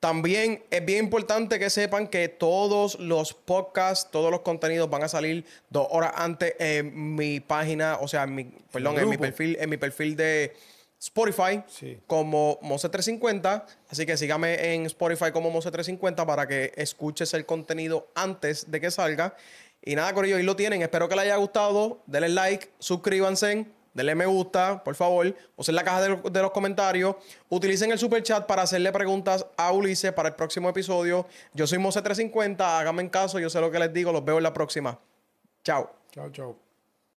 También es bien importante que sepan que todos los podcasts, todos los contenidos van a salir dos horas antes en mi página, o sea, mi, perdón, en mi perfil, en mi perfil de Spotify como Mose350. Así que sígame en Spotify como Mose350 para que escuches el contenido antes de que salga. Y nada, Corillo, ahí lo tienen. Espero que les haya gustado. Denle like, suscríbanse denle me gusta, por favor. O sea, en la caja de, los comentarios. Utilicen el super chat para hacerle preguntas a Ulises para el próximo episodio. Yo soy Mose350. Háganme en caso. Yo sé lo que les digo. Los veo en la próxima. Chao. Chao, chao.